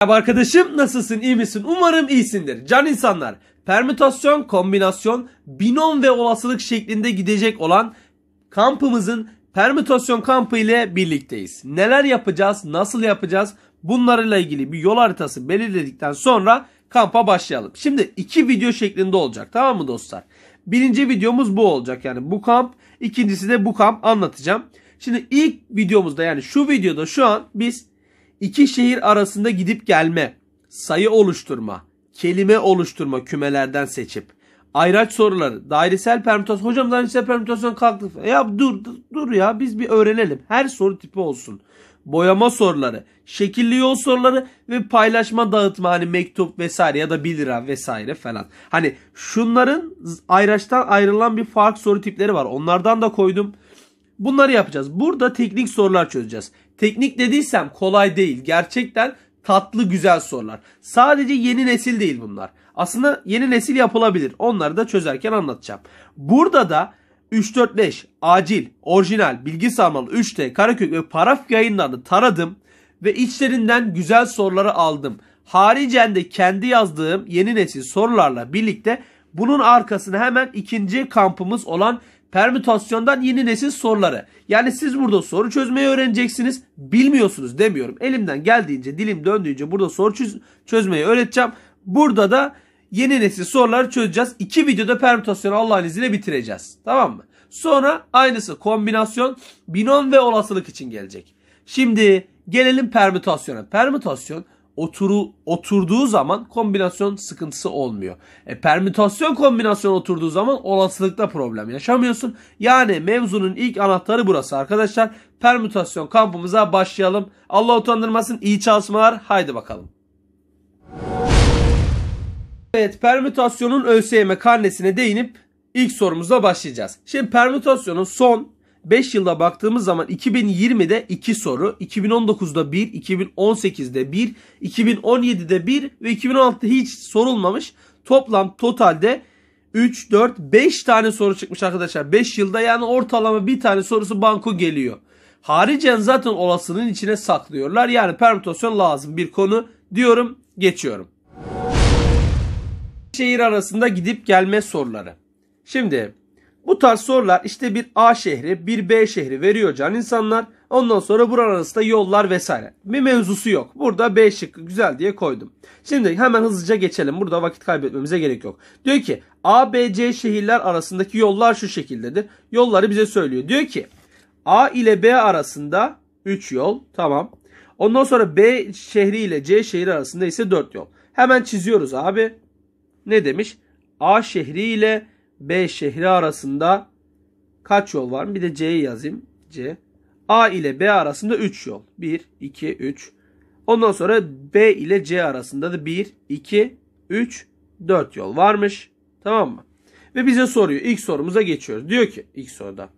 Merhaba arkadaşım nasılsın iyi misin umarım iyisindir can insanlar permütasyon kombinasyon binom ve olasılık şeklinde gidecek olan kampımızın permütasyon kampı ile birlikteyiz neler yapacağız nasıl yapacağız bunlarla ilgili bir yol haritası belirledikten sonra kampa başlayalım şimdi iki video şeklinde olacak tamam mı dostlar birinci videomuz bu olacak yani bu kamp ikincisi de bu kamp anlatacağım şimdi ilk videomuzda yani şu videoda şu an biz iki şehir arasında gidip gelme, sayı oluşturma, kelime oluşturma kümelerden seçip ayraç soruları, dairesel permütasyon. Hocam dairesel permütasyon kalktı. Ya dur dur ya biz bir öğrenelim. Her soru tipi olsun. Boyama soruları, şekilli yol soruları ve paylaşma dağıtma hani mektup vesaire ya da 1 lira vesaire falan. Hani şunların ayraçtan ayrılan bir fark soru tipleri var. Onlardan da koydum. Bunları yapacağız. Burada teknik sorular çözeceğiz. Teknik dediysem kolay değil. Gerçekten tatlı güzel sorular. Sadece yeni nesil değil bunlar. Aslında yeni nesil yapılabilir. Onları da çözerken anlatacağım. Burada da 345 acil, orijinal, bilgi sarmalı 3T, Karakök ve Paraf yayınlarını taradım ve içlerinden güzel soruları aldım. Haricen de kendi yazdığım yeni nesil sorularla birlikte bunun arkasına hemen ikinci kampımız olan Permütasyondan yeni nesil soruları. Yani siz burada soru çözmeyi öğreneceksiniz. Bilmiyorsunuz demiyorum. Elimden geldiğince, dilim döndüğünce burada soru çöz çözmeyi öğreteceğim. Burada da yeni nesil soruları çözeceğiz. İki videoda permütasyonu Allah'ın izniyle bitireceğiz. Tamam mı? Sonra aynısı kombinasyon, binom ve olasılık için gelecek. Şimdi gelelim permütasyona. Permütasyon oturu oturduğu zaman kombinasyon sıkıntısı olmuyor. E, permütasyon kombinasyon oturduğu zaman olasılıkta problem yaşamıyorsun. Yani mevzunun ilk anahtarı burası arkadaşlar. Permütasyon kampımıza başlayalım. Allah utandırmasın iyi çalışmalar. Haydi bakalım. Evet permütasyonun ÖSYM karnesine değinip ilk sorumuzla başlayacağız. Şimdi permütasyonun son 5 yılda baktığımız zaman 2020'de 2 soru, 2019'da 1, 2018'de 1, 2017'de 1 ve 2016'da hiç sorulmamış. Toplam totalde 3, 4, 5 tane soru çıkmış arkadaşlar. 5 yılda yani ortalama bir tane sorusu banko geliyor. Haricen zaten olasının içine saklıyorlar. Yani permütasyon lazım bir konu diyorum geçiyorum. Şehir arasında gidip gelme soruları. Şimdi bu tarz sorular işte bir A şehri, bir B şehri veriyor can insanlar. Ondan sonra buranın arasında yollar vesaire. Bir mevzusu yok. Burada B şıkkı güzel diye koydum. Şimdi hemen hızlıca geçelim. Burada vakit kaybetmemize gerek yok. Diyor ki A, B, C şehirler arasındaki yollar şu şekildedir. Yolları bize söylüyor. Diyor ki A ile B arasında 3 yol. Tamam. Ondan sonra B şehri ile C şehri arasında ise 4 yol. Hemen çiziyoruz abi. Ne demiş? A şehri ile B şehri arasında kaç yol var? Bir de C'yi yazayım. C. A ile B arasında 3 yol. 1, 2, 3. Ondan sonra B ile C arasında da 1, 2, 3, 4 yol varmış. Tamam mı? Ve bize soruyor. İlk sorumuza geçiyoruz. Diyor ki ilk soruda.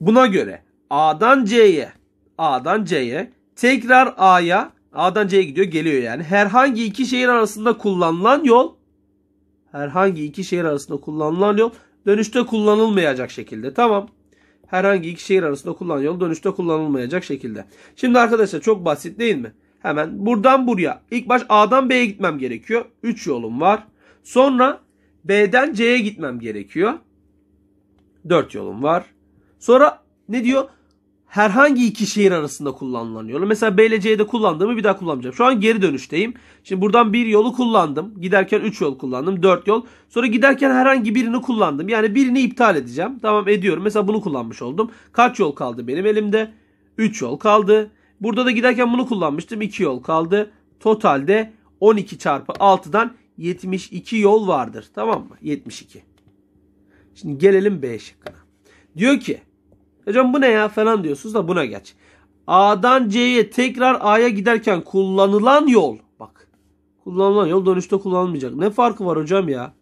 Buna göre A'dan C'ye, A'dan C'ye, tekrar A'ya, A'dan C'ye gidiyor geliyor yani. Herhangi iki şehir arasında kullanılan yol herhangi iki şehir arasında kullanılan yol dönüşte kullanılmayacak şekilde. Tamam. Herhangi iki şehir arasında kullanılan yol dönüşte kullanılmayacak şekilde. Şimdi arkadaşlar çok basit değil mi? Hemen buradan buraya. ilk baş A'dan B'ye gitmem gerekiyor. 3 yolum var. Sonra B'den C'ye gitmem gerekiyor. 4 yolum var. Sonra ne diyor? herhangi iki şehir arasında kullanılıyor. Mesela B ile C'de kullandığımı bir daha kullanmayacağım. Şu an geri dönüşteyim. Şimdi buradan bir yolu kullandım. Giderken 3 yol kullandım. 4 yol. Sonra giderken herhangi birini kullandım. Yani birini iptal edeceğim. Tamam ediyorum. Mesela bunu kullanmış oldum. Kaç yol kaldı benim elimde? 3 yol kaldı. Burada da giderken bunu kullanmıştım. 2 yol kaldı. Totalde 12 çarpı 6'dan 72 yol vardır. Tamam mı? 72. Şimdi gelelim B şıkkına. Diyor ki Hocam bu ne ya falan diyorsunuz da buna geç. A'dan C'ye tekrar A'ya giderken kullanılan yol. Bak kullanılan yol dönüşte kullanılmayacak. Ne farkı var hocam ya?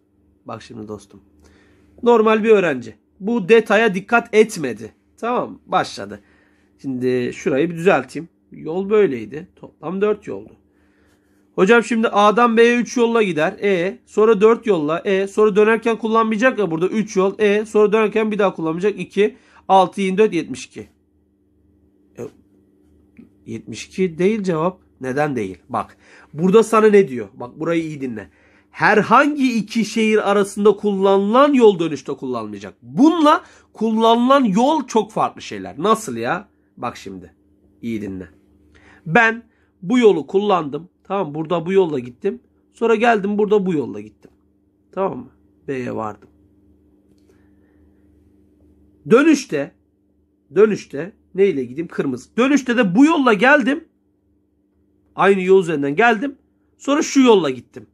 Bak şimdi dostum. Normal bir öğrenci. Bu detaya dikkat etmedi. Tamam başladı. Şimdi şurayı bir düzelteyim. Yol böyleydi. Toplam 4 yoldu. Hocam şimdi A'dan B'ye 3 yolla gider. E sonra 4 yolla. E sonra dönerken kullanmayacak ya burada 3 yol. E sonra dönerken bir daha kullanmayacak 2. 6 24 72. E, 72 değil cevap. Neden değil? Bak. Burada sana ne diyor? Bak burayı iyi dinle. Herhangi iki şehir arasında kullanılan yol dönüşte kullanılmayacak. Bununla kullanılan yol çok farklı şeyler. Nasıl ya? Bak şimdi. İyi dinle. Ben bu yolu kullandım. Tamam burada bu yolla gittim. Sonra geldim burada bu yolla gittim. Tamam mı? B'ye vardım. Dönüşte dönüşte neyle gideyim? Kırmızı. Dönüşte de bu yolla geldim. Aynı yol üzerinden geldim. Sonra şu yolla gittim.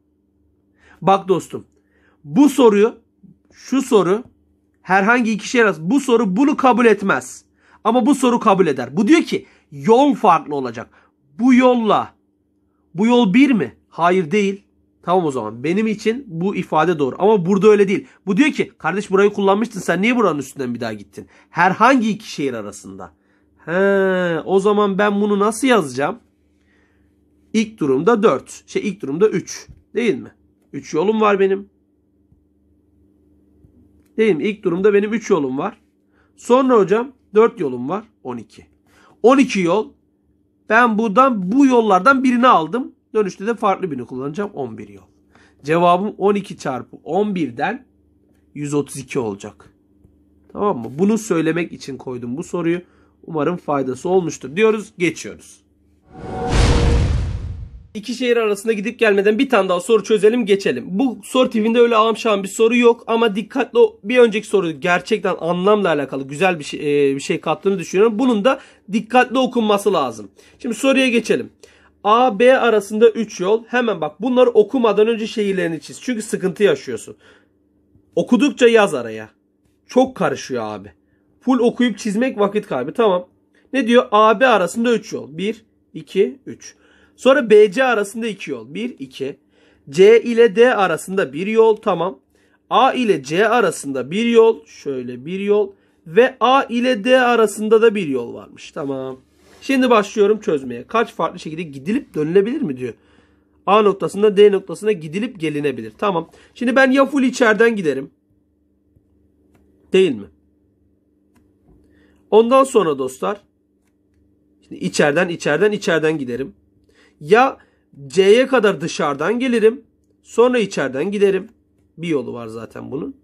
Bak dostum. Bu soruyu şu soru herhangi iki şey arasında bu soru bunu kabul etmez. Ama bu soru kabul eder. Bu diyor ki yol farklı olacak. Bu yolla bu yol bir mi? Hayır değil. Tamam o zaman benim için bu ifade doğru. Ama burada öyle değil. Bu diyor ki kardeş burayı kullanmıştın sen niye buranın üstünden bir daha gittin? Herhangi iki şehir arasında. He, o zaman ben bunu nasıl yazacağım? İlk durumda 4. Şey ilk durumda 3. Değil mi? 3 yolum var benim. Değil mi? İlk durumda benim 3 yolum var. Sonra hocam 4 yolum var. 12. 12 yol. Ben buradan bu yollardan birini aldım. Dönüşte de farklı birini kullanacağım. 11 yol. Cevabım 12 çarpı 11'den 132 olacak. Tamam mı? Bunu söylemek için koydum bu soruyu. Umarım faydası olmuştur diyoruz. Geçiyoruz. İki şehir arasında gidip gelmeden bir tane daha soru çözelim geçelim. Bu soru tipinde öyle ağam şahım bir soru yok ama dikkatli bir önceki soru gerçekten anlamla alakalı güzel bir şey, e, bir şey kattığını düşünüyorum. Bunun da dikkatli okunması lazım. Şimdi soruya geçelim. A, B arasında 3 yol. Hemen bak bunları okumadan önce şehirlerini çiz. Çünkü sıkıntı yaşıyorsun. Okudukça yaz araya. Çok karışıyor abi. Full okuyup çizmek vakit kaybı. Tamam. Ne diyor? A, B arasında 3 yol. 1, 2, 3. Sonra B, C arasında 2 yol. 1, 2. C ile D arasında 1 yol. Tamam. A ile C arasında 1 yol. Şöyle 1 yol. Ve A ile D arasında da 1 yol varmış. Tamam. Şimdi başlıyorum çözmeye. Kaç farklı şekilde gidilip dönülebilir mi diyor. A noktasında D noktasına gidilip gelinebilir. Tamam. Şimdi ben ya full içeriden giderim. Değil mi? Ondan sonra dostlar. Şimdi içeriden içeriden içeriden giderim. Ya C'ye kadar dışarıdan gelirim. Sonra içeriden giderim. Bir yolu var zaten bunun.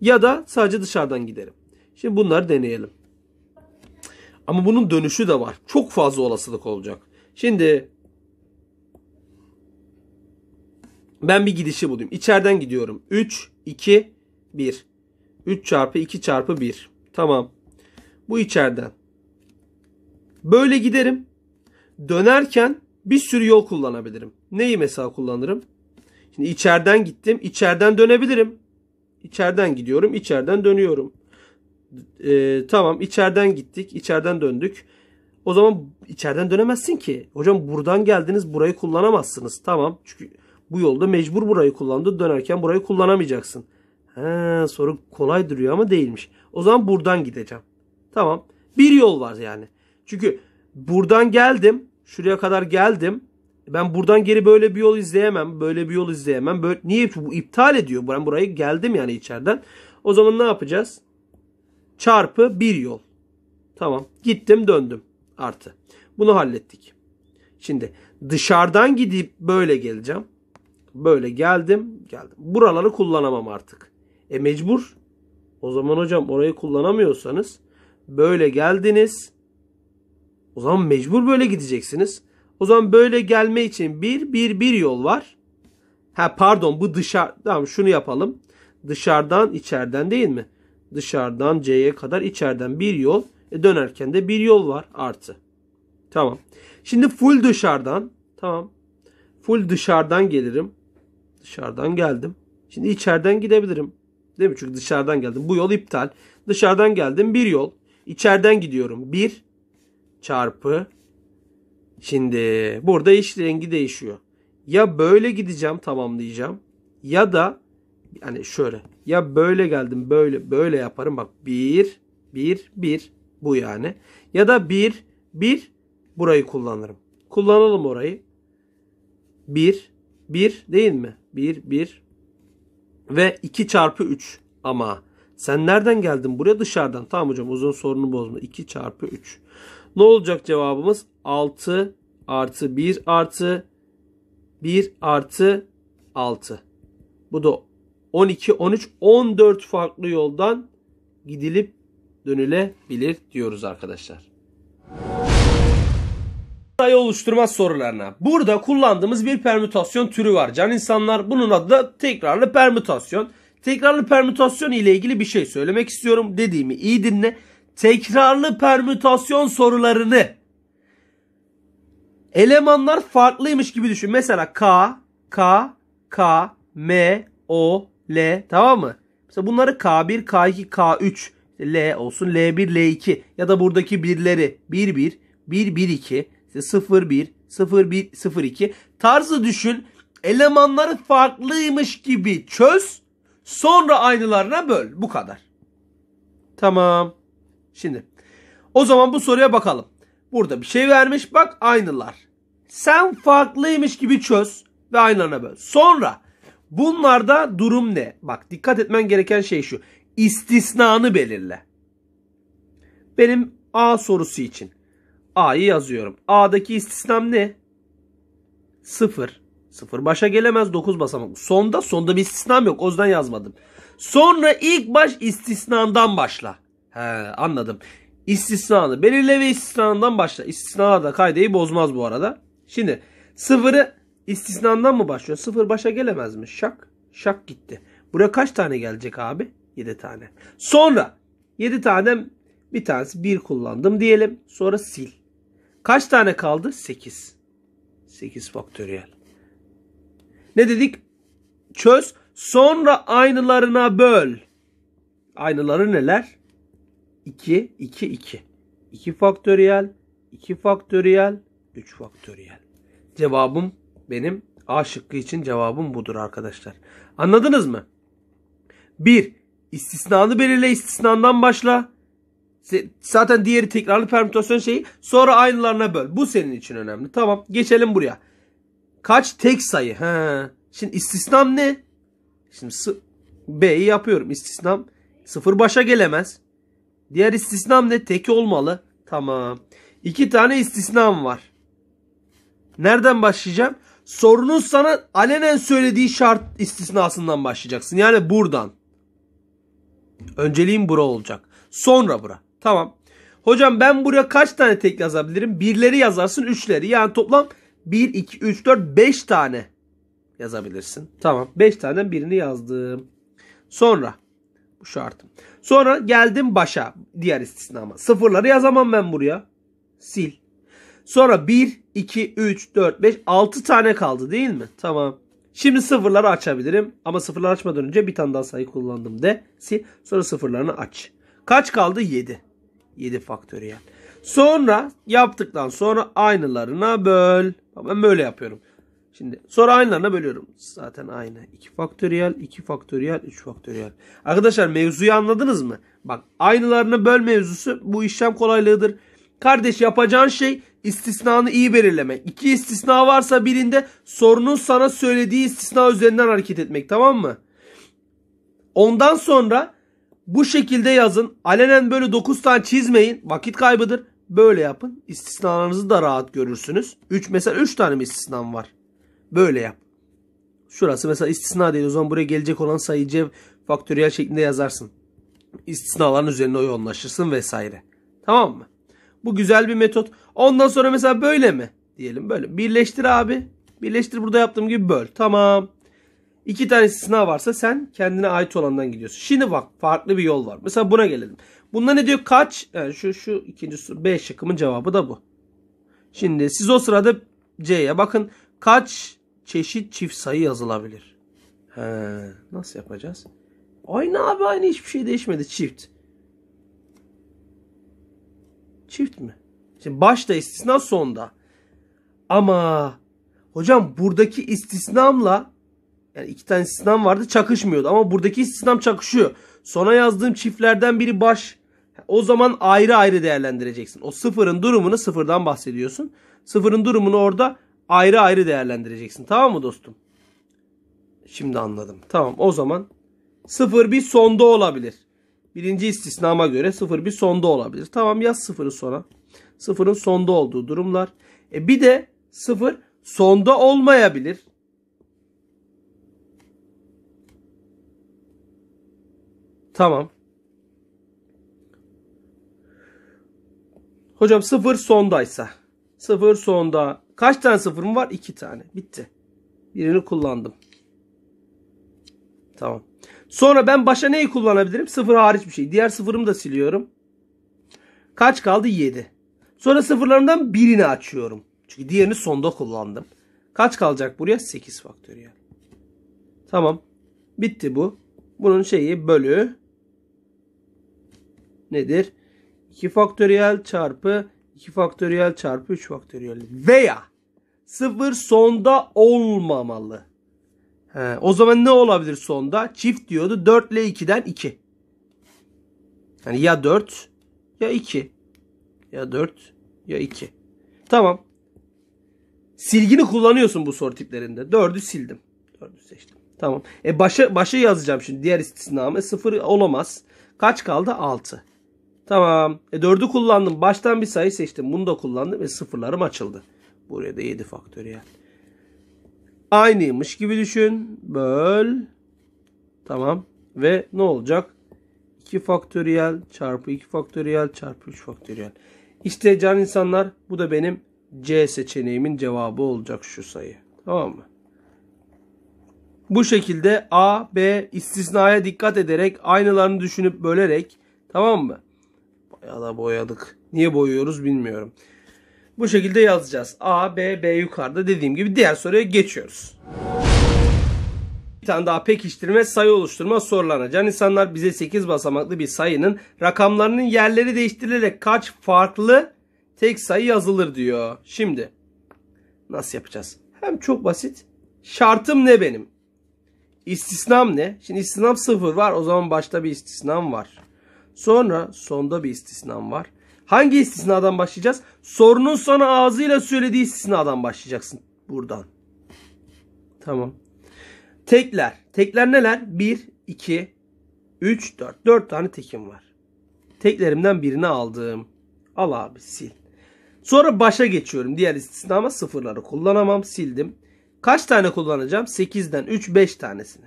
Ya da sadece dışarıdan giderim. Şimdi bunları deneyelim. Ama bunun dönüşü de var. Çok fazla olasılık olacak. Şimdi ben bir gidişi bulayım. İçeriden gidiyorum. 3, 2, 1. 3 çarpı 2 çarpı 1. Tamam. Bu içeriden. Böyle giderim. Dönerken bir sürü yol kullanabilirim. Neyi mesela kullanırım? Şimdi içeriden gittim. İçeriden dönebilirim. İçeriden gidiyorum. içeriden dönüyorum e, tamam içeriden gittik, içeriden döndük. O zaman içeriden dönemezsin ki. Hocam buradan geldiniz burayı kullanamazsınız. Tamam çünkü bu yolda mecbur burayı kullandı. Dönerken burayı kullanamayacaksın. He, soru kolay duruyor ama değilmiş. O zaman buradan gideceğim. Tamam. Bir yol var yani. Çünkü buradan geldim. Şuraya kadar geldim. Ben buradan geri böyle bir yol izleyemem. Böyle bir yol izleyemem. Böyle, niye? Bu iptal ediyor. Ben burayı geldim yani içeriden. O zaman ne yapacağız? çarpı bir yol. Tamam. Gittim döndüm. Artı. Bunu hallettik. Şimdi dışarıdan gidip böyle geleceğim. Böyle geldim. Geldim. Buraları kullanamam artık. E mecbur. O zaman hocam orayı kullanamıyorsanız böyle geldiniz. O zaman mecbur böyle gideceksiniz. O zaman böyle gelme için bir, bir, bir yol var. Ha pardon bu dışarı. Tamam şunu yapalım. Dışarıdan içeriden değil mi? dışarıdan C'ye kadar içeriden bir yol. E dönerken de bir yol var artı. Tamam. Şimdi full dışarıdan. Tamam. Full dışarıdan gelirim. Dışarıdan geldim. Şimdi içeriden gidebilirim. Değil mi? Çünkü dışarıdan geldim. Bu yol iptal. Dışarıdan geldim bir yol. İçeriden gidiyorum. Bir çarpı. Şimdi burada iş rengi değişiyor. Ya böyle gideceğim tamamlayacağım. Ya da yani şöyle ya böyle geldim böyle böyle yaparım. Bak 1 1 1 bu yani. Ya da 1 1 burayı kullanırım. Kullanalım orayı. 1 1 değil mi? 1 1 ve 2 çarpı 3 ama sen nereden geldin buraya dışarıdan tamam hocam uzun sorunu bozma 2 çarpı 3 ne olacak cevabımız 6 artı 1 artı 1 artı 6 bu da 12, 13, 14 farklı yoldan gidilip dönülebilir diyoruz arkadaşlar. Sayı oluşturma sorularına. Burada kullandığımız bir permütasyon türü var. Can insanlar bunun adı da tekrarlı permütasyon. Tekrarlı permütasyon ile ilgili bir şey söylemek istiyorum. Dediğimi iyi dinle. Tekrarlı permütasyon sorularını elemanlar farklıymış gibi düşün. Mesela K, K, K, M, O, L tamam mı? Mesela bunları K1, K2, K3, L olsun, L1, L2 ya da buradaki birleri 1, 1, 1, 1, 2, 0, 1, 0, 1, 0, 2 tarzı düşün. Elemanları farklıymış gibi çöz. Sonra aynılarına böl. Bu kadar. Tamam. Şimdi o zaman bu soruya bakalım. Burada bir şey vermiş bak aynılar. Sen farklıymış gibi çöz ve aynılarına böl. Sonra Bunlarda durum ne? Bak dikkat etmen gereken şey şu. İstisnanı belirle. Benim A sorusu için A'yı yazıyorum. A'daki istisnam ne? Sıfır, sıfır başa gelemez 9 basamak. Sonda sonda bir istisnam yok. O yüzden yazmadım. Sonra ilk baş istisnandan başla. He anladım. İstisnanı belirle ve istisnandan başla. İstisnalar da kaydeyi bozmaz bu arada. Şimdi sıfırı İstisnandan mı başlıyor? Sıfır başa gelemez mi? Şak. Şak gitti. Buraya kaç tane gelecek abi? 7 tane. Sonra 7 tane bir tanesi 1 kullandım diyelim. Sonra sil. Kaç tane kaldı? 8. 8 faktöriyel. Ne dedik? Çöz. Sonra aynılarına böl. Aynıları neler? 2, 2, 2. 2 faktöriyel, 2 faktöriyel, 3 faktöriyel. Cevabım benim A şıkkı için cevabım budur arkadaşlar. Anladınız mı? 1. İstisnanı belirle istisnandan başla. Zaten diğeri tekrarlı permütasyon şeyi. Sonra aynılarına böl. Bu senin için önemli. Tamam geçelim buraya. Kaç tek sayı? He. Şimdi istisnam ne? Şimdi B'yi yapıyorum. İstisnam sıfır başa gelemez. Diğer istisnam ne? Tek olmalı. Tamam. İki tane istisnam var. Nereden başlayacağım? sorunun sana alenen söylediği şart istisnasından başlayacaksın. Yani buradan. Önceliğin bura olacak. Sonra bura. Tamam. Hocam ben buraya kaç tane tek yazabilirim? Birleri yazarsın, üçleri. Yani toplam 1, 2, 3, 4, 5 tane yazabilirsin. Tamam. 5 tane birini yazdım. Sonra bu şartım. Sonra geldim başa diğer istisnama. Sıfırları yazamam ben buraya. Sil. Sonra 1, 2, 3, 4, 5, 6 tane kaldı değil mi? Tamam. Şimdi sıfırları açabilirim. Ama sıfırları açmadan önce bir tane daha sayı kullandım de. Sil. Sonra sıfırlarını aç. Kaç kaldı? 7. 7 faktöriyel. Sonra yaptıktan sonra aynılarına böl. Ben böyle yapıyorum. Şimdi sonra aynılarına bölüyorum. Zaten aynı. 2 faktöriyel, 2 faktöriyel, 3 faktöriyel. Arkadaşlar mevzuyu anladınız mı? Bak aynılarını böl mevzusu bu işlem kolaylığıdır. Kardeş yapacağın şey istisnanı iyi belirlemek. İki istisna varsa birinde sorunun sana söylediği istisna üzerinden hareket etmek tamam mı? Ondan sonra bu şekilde yazın. Alenen böyle 9 tane çizmeyin. Vakit kaybıdır. Böyle yapın. İstisnalarınızı da rahat görürsünüz. 3 mesela 3 tane mi istisnam var? Böyle yap. Şurası mesela istisna değil. O zaman buraya gelecek olan sayıcı faktöriyel şeklinde yazarsın. İstisnaların üzerine yoğunlaşırsın vesaire. Tamam mı? Bu güzel bir metot. Ondan sonra mesela böyle mi? Diyelim böyle. Birleştir abi. Birleştir burada yaptığım gibi böl. Tamam. İki tane sınav varsa sen kendine ait olandan gidiyorsun. Şimdi bak farklı bir yol var. Mesela buna gelelim. Bunda ne diyor? Kaç? Yani şu şu ikinci soru. B şıkkımın cevabı da bu. Şimdi siz o sırada C'ye bakın. Kaç çeşit çift sayı yazılabilir? He, nasıl yapacağız? Aynı abi aynı hiçbir şey değişmedi. Çift. Çift mi? Şimdi başta istisna sonda. Ama hocam buradaki istisnamla yani iki tane istisnam vardı çakışmıyordu ama buradaki istisnam çakışıyor. Sona yazdığım çiftlerden biri baş. O zaman ayrı ayrı değerlendireceksin. O sıfırın durumunu sıfırdan bahsediyorsun. Sıfırın durumunu orada ayrı ayrı değerlendireceksin. Tamam mı dostum? Şimdi anladım. Tamam o zaman sıfır bir sonda olabilir birinci istisnama göre sıfır bir sonda olabilir. Tamam yaz sıfırı sona. Sıfırın sonda olduğu durumlar. E bir de sıfır sonda olmayabilir. Tamam. Hocam sıfır sondaysa. Sıfır sonda. Kaç tane sıfırım var? İki tane. Bitti. Birini kullandım. Tamam. Sonra ben başa neyi kullanabilirim? Sıfır hariç bir şey. Diğer sıfırımı da siliyorum. Kaç kaldı? 7. Sonra sıfırlarından birini açıyorum. Çünkü diğerini sonda kullandım. Kaç kalacak buraya? 8 faktöriyel. Tamam. Bitti bu. Bunun şeyi bölü nedir? 2 faktöriyel çarpı 2 faktöriyel çarpı 3 faktöriyel. Veya sıfır sonda olmamalı. He, ee, o zaman ne olabilir sonda? Çift diyordu. 4 ile 2'den 2. Yani ya 4 ya 2. Ya 4 ya 2. Tamam. Silgini kullanıyorsun bu soru tiplerinde. 4'ü sildim. 4'ü seçtim. Tamam. E başa, başa yazacağım şimdi. Diğer istisnamı. 0 olamaz. Kaç kaldı? 6. Tamam. E 4'ü kullandım. Baştan bir sayı seçtim. Bunu da kullandım ve sıfırlarım açıldı. Buraya da 7 faktöriyel. Yani. Aynıymış gibi düşün. Böl. Tamam. Ve ne olacak? 2 faktöriyel çarpı 2 faktöriyel çarpı 3 faktöriyel. İşte can insanlar bu da benim C seçeneğimin cevabı olacak şu sayı. Tamam mı? Bu şekilde A, B istisnaya dikkat ederek aynılarını düşünüp bölerek tamam mı? Bayağı da boyadık. Niye boyuyoruz bilmiyorum. Bu şekilde yazacağız. A, B, B yukarıda dediğim gibi diğer soruya geçiyoruz. Bir tane daha pekiştirme sayı oluşturma sorulanacak. İnsanlar bize 8 basamaklı bir sayının rakamlarının yerleri değiştirilerek kaç farklı tek sayı yazılır diyor. Şimdi nasıl yapacağız? Hem çok basit. Şartım ne benim? İstisnam ne? Şimdi istisnam sıfır var. O zaman başta bir istisnam var. Sonra sonda bir istisnam var. Hangi istisnadan başlayacağız? Sorunun sana ağzıyla söylediği istisnadan başlayacaksın buradan. Tamam. Tekler. Tekler neler? 1, 2, 3, 4. 4 tane tekim var. Teklerimden birini aldım. Al abi sil. Sonra başa geçiyorum. Diğer istisna ama sıfırları kullanamam. Sildim. Kaç tane kullanacağım? 8'den 3, 5 tanesini.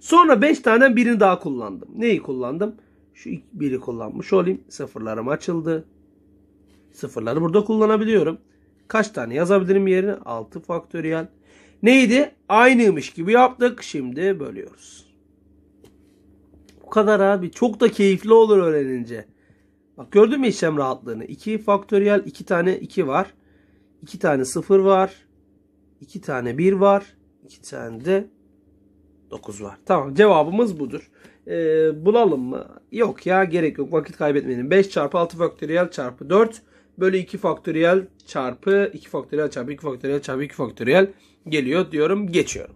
Sonra 5 tane birini daha kullandım. Neyi kullandım? Şu biri kullanmış olayım. Sıfırlarım açıldı. Sıfırları burada kullanabiliyorum. Kaç tane yazabilirim yerine? 6 faktöriyel. Neydi? Aynıymış gibi yaptık. Şimdi bölüyoruz. Bu kadar abi. Çok da keyifli olur öğrenince. Bak gördün mü işlem rahatlığını? 2 faktöriyel 2 tane 2 var. 2 tane 0 var. 2 tane 1 var. 2 tane de 9 var. Tamam cevabımız budur e, bulalım mı? Yok ya gerek yok vakit kaybetmeyelim. 5 çarpı 6 faktöriyel çarpı 4 bölü 2 faktöriyel çarpı 2 faktöriyel çarpı 2 faktöriyel çarpı 2 faktöriyel geliyor diyorum geçiyorum.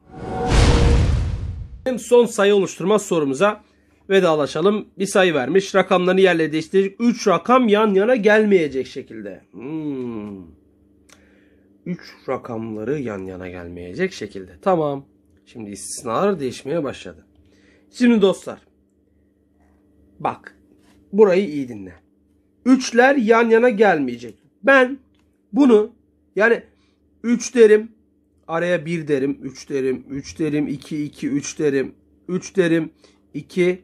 Son sayı oluşturma sorumuza vedalaşalım. Bir sayı vermiş. Rakamlarını yerle değiştirecek. 3 rakam yan yana gelmeyecek şekilde. Hmm. 3 rakamları yan yana gelmeyecek şekilde. Tamam. Şimdi istisnalar değişmeye başladı. Şimdi dostlar. Bak. Burayı iyi dinle. Üçler yan yana gelmeyecek. Ben bunu yani 3 derim. Araya 1 derim. 3 derim. 3 derim. 2 2 3 derim. 3 derim. 2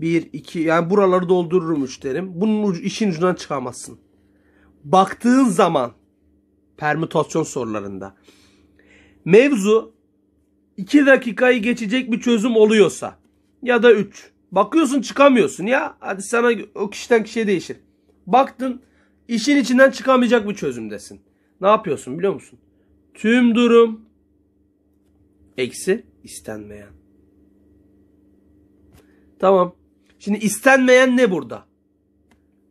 1 2 yani buraları doldururum 3 derim. Bunun ucu, işin ucundan çıkamazsın. Baktığın zaman permütasyon sorularında mevzu 2 dakikayı geçecek bir çözüm oluyorsa ya da 3. Bakıyorsun çıkamıyorsun ya. Hadi sana o kişiden kişiye değişir. Baktın işin içinden çıkamayacak bir çözümdesin. Ne yapıyorsun biliyor musun? Tüm durum eksi istenmeyen. Tamam. Şimdi istenmeyen ne burada?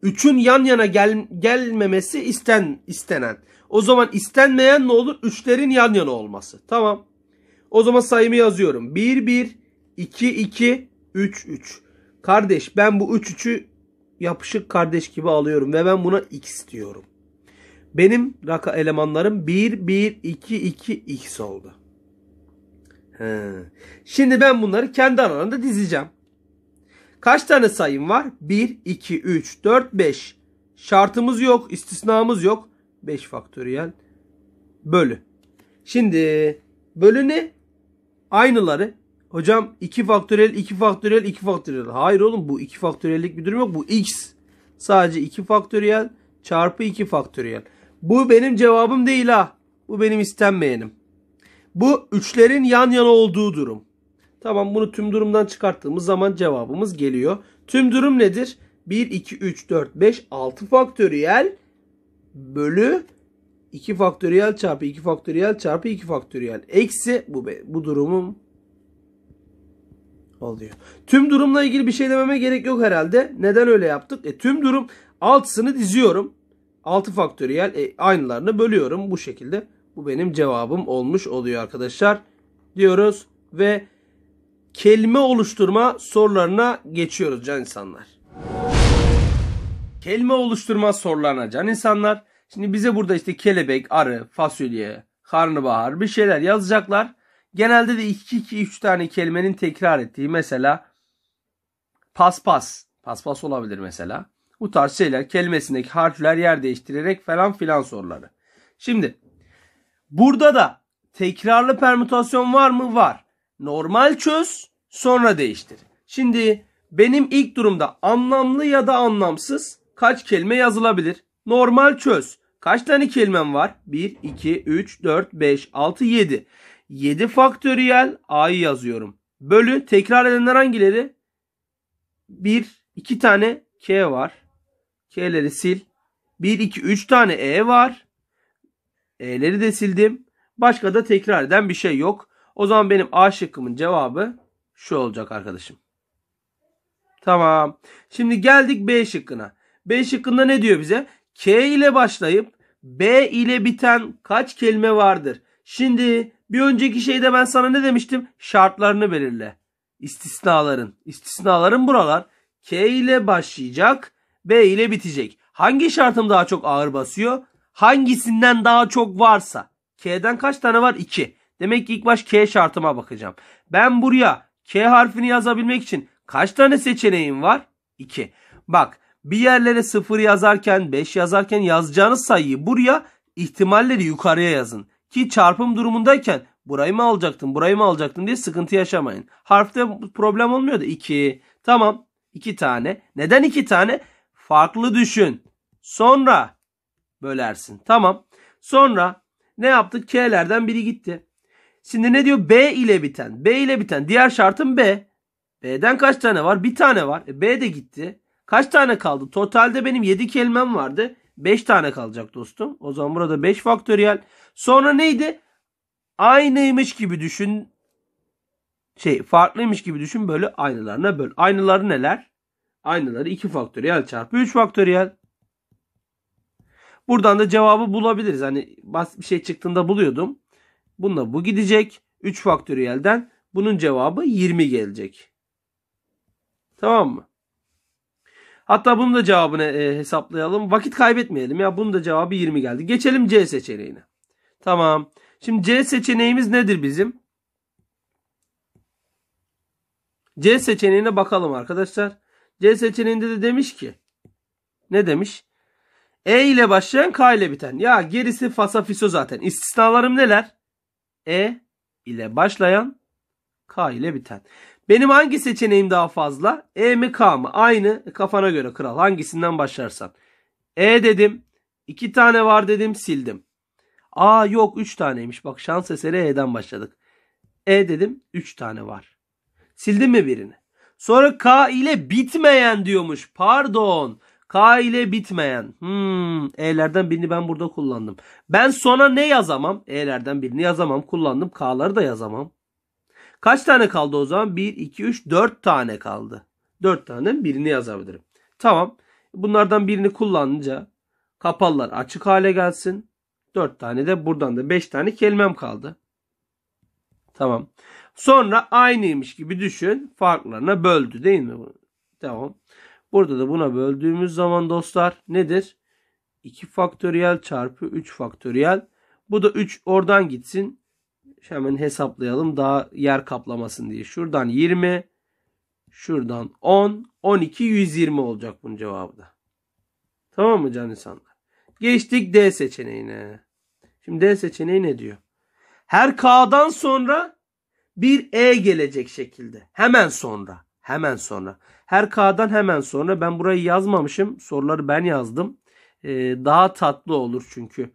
Üçün yan yana gel, gelmemesi isten istenen. O zaman istenmeyen ne olur? Üçlerin yan yana olması. Tamam. O zaman sayımı yazıyorum. 1 1 2-2, 3-3. Kardeş ben bu 3-3'ü yapışık kardeş gibi alıyorum ve ben buna x diyorum. Benim raka elemanlarım 1, 1, 2, 2, x oldu. He. Şimdi ben bunları kendi aralarında dizeceğim. Kaç tane sayım var? 1, 2, 3, 4, 5. Şartımız yok, istisnamız yok. 5 faktöriyel bölü. Şimdi bölü ne? Aynıları Hocam 2 faktöriyel 2 faktöriyel 2 faktöriyel. Hayır oğlum bu 2 faktöriyellik bir durum yok. Bu x. Sadece 2 faktöriyel çarpı 2 faktöriyel. Bu benim cevabım değil ha. Bu benim istenmeyenim. Bu üçlerin yan yana olduğu durum. Tamam bunu tüm durumdan çıkarttığımız zaman cevabımız geliyor. Tüm durum nedir? 1, 2, 3, 4, 5, 6 faktöriyel bölü 2 faktöriyel çarpı 2 faktöriyel çarpı 2 faktöriyel. Eksi bu, bu durumum oluyor. Tüm durumla ilgili bir şey dememe gerek yok herhalde. Neden öyle yaptık? E, tüm durum altısını diziyorum. 6 faktöriyel e, aynılarını bölüyorum bu şekilde. Bu benim cevabım olmuş oluyor arkadaşlar diyoruz ve kelime oluşturma sorularına geçiyoruz can insanlar. Kelime oluşturma sorularına can insanlar. Şimdi bize burada işte kelebek, arı, fasulye, karnabahar bir şeyler yazacaklar. Genelde de 2-2-3 tane kelimenin tekrar ettiği mesela paspas, paspas olabilir mesela. Bu tarz şeyler kelimesindeki harfler yer değiştirerek falan filan soruları. Şimdi burada da tekrarlı permütasyon var mı? Var. Normal çöz sonra değiştir. Şimdi benim ilk durumda anlamlı ya da anlamsız kaç kelime yazılabilir? Normal çöz. Kaç tane kelimem var? 1, 2, 3, 4, 5, 6, 7. 7 faktöriyel a'yı yazıyorum. Bölü tekrar edenler hangileri? 1, 2 tane k var. K'leri sil. 1, 2, 3 tane e var. E'leri de sildim. Başka da tekrar eden bir şey yok. O zaman benim A şıkkımın cevabı şu olacak arkadaşım. Tamam. Şimdi geldik B şıkkına. B şıkkında ne diyor bize? K ile başlayıp B ile biten kaç kelime vardır? Şimdi bir önceki şeyde ben sana ne demiştim? Şartlarını belirle. İstisnaların. İstisnaların buralar. K ile başlayacak. B ile bitecek. Hangi şartım daha çok ağır basıyor? Hangisinden daha çok varsa. K'den kaç tane var? 2. Demek ki ilk baş K şartıma bakacağım. Ben buraya K harfini yazabilmek için kaç tane seçeneğim var? 2. Bak bir yerlere 0 yazarken 5 yazarken yazacağınız sayıyı buraya ihtimalleri yukarıya yazın. Ki çarpım durumundayken burayı mı alacaktın burayı mı alacaktın diye sıkıntı yaşamayın. Harfte problem olmuyor da 2. Tamam 2 tane. Neden 2 tane? Farklı düşün. Sonra bölersin. Tamam. Sonra ne yaptık? K'lerden biri gitti. Şimdi ne diyor? B ile biten. B ile biten. Diğer şartım B. B'den kaç tane var? Bir tane var. E, B de gitti. Kaç tane kaldı? Totalde benim 7 kelimem vardı. 5 tane kalacak dostum. O zaman burada 5 faktöriyel. Sonra neydi? Aynıymış gibi düşün. Şey farklıymış gibi düşün böyle aynalarına böl. Aynıları neler? Aynıları 2 faktöriyel çarpı 3 faktöriyel. Buradan da cevabı bulabiliriz. Hani basit bir şey çıktığında buluyordum. Bununla bu gidecek. 3 faktöriyelden bunun cevabı 20 gelecek. Tamam mı? Hatta bunun da cevabını e, hesaplayalım. Vakit kaybetmeyelim ya. Bunun da cevabı 20 geldi. Geçelim C seçeneğine. Tamam. Şimdi C seçeneğimiz nedir bizim? C seçeneğine bakalım arkadaşlar. C seçeneğinde de demiş ki ne demiş? E ile başlayan K ile biten. Ya gerisi fasafiso zaten. İstisnalarım neler? E ile başlayan K ile biten. Benim hangi seçeneğim daha fazla? E mi K mı? Aynı e, kafana göre kral. Hangisinden başlarsan. E dedim. İki tane var dedim sildim. A yok 3 taneymiş. Bak şans eseri E'den başladık. E dedim 3 tane var. Sildim mi birini? Sonra K ile bitmeyen diyormuş. Pardon. K ile bitmeyen. Hmm, E'lerden birini ben burada kullandım. Ben sona ne yazamam? E'lerden birini yazamam. Kullandım. K'ları da yazamam. Kaç tane kaldı o zaman? 1, 2, 3, 4 tane kaldı. 4 tane birini yazabilirim. Tamam. Bunlardan birini kullanınca kapallar, açık hale gelsin. 4 tane de buradan da 5 tane kelimem kaldı. Tamam. Sonra aynıymış gibi düşün. Farklarına böldü değil mi? Tamam. Burada da buna böldüğümüz zaman dostlar nedir? 2 faktöriyel çarpı 3 faktöriyel. Bu da 3 oradan gitsin. Hemen hesaplayalım daha yer kaplamasın diye. Şuradan 20, şuradan 10, 12, 120 olacak bunun cevabı da. Tamam mı can insanlar? Geçtik D seçeneğine. Şimdi D seçeneği ne diyor? Her K'dan sonra bir E gelecek şekilde. Hemen sonra. Hemen sonra. Her K'dan hemen sonra. Ben burayı yazmamışım. Soruları ben yazdım. Ee, daha tatlı olur çünkü.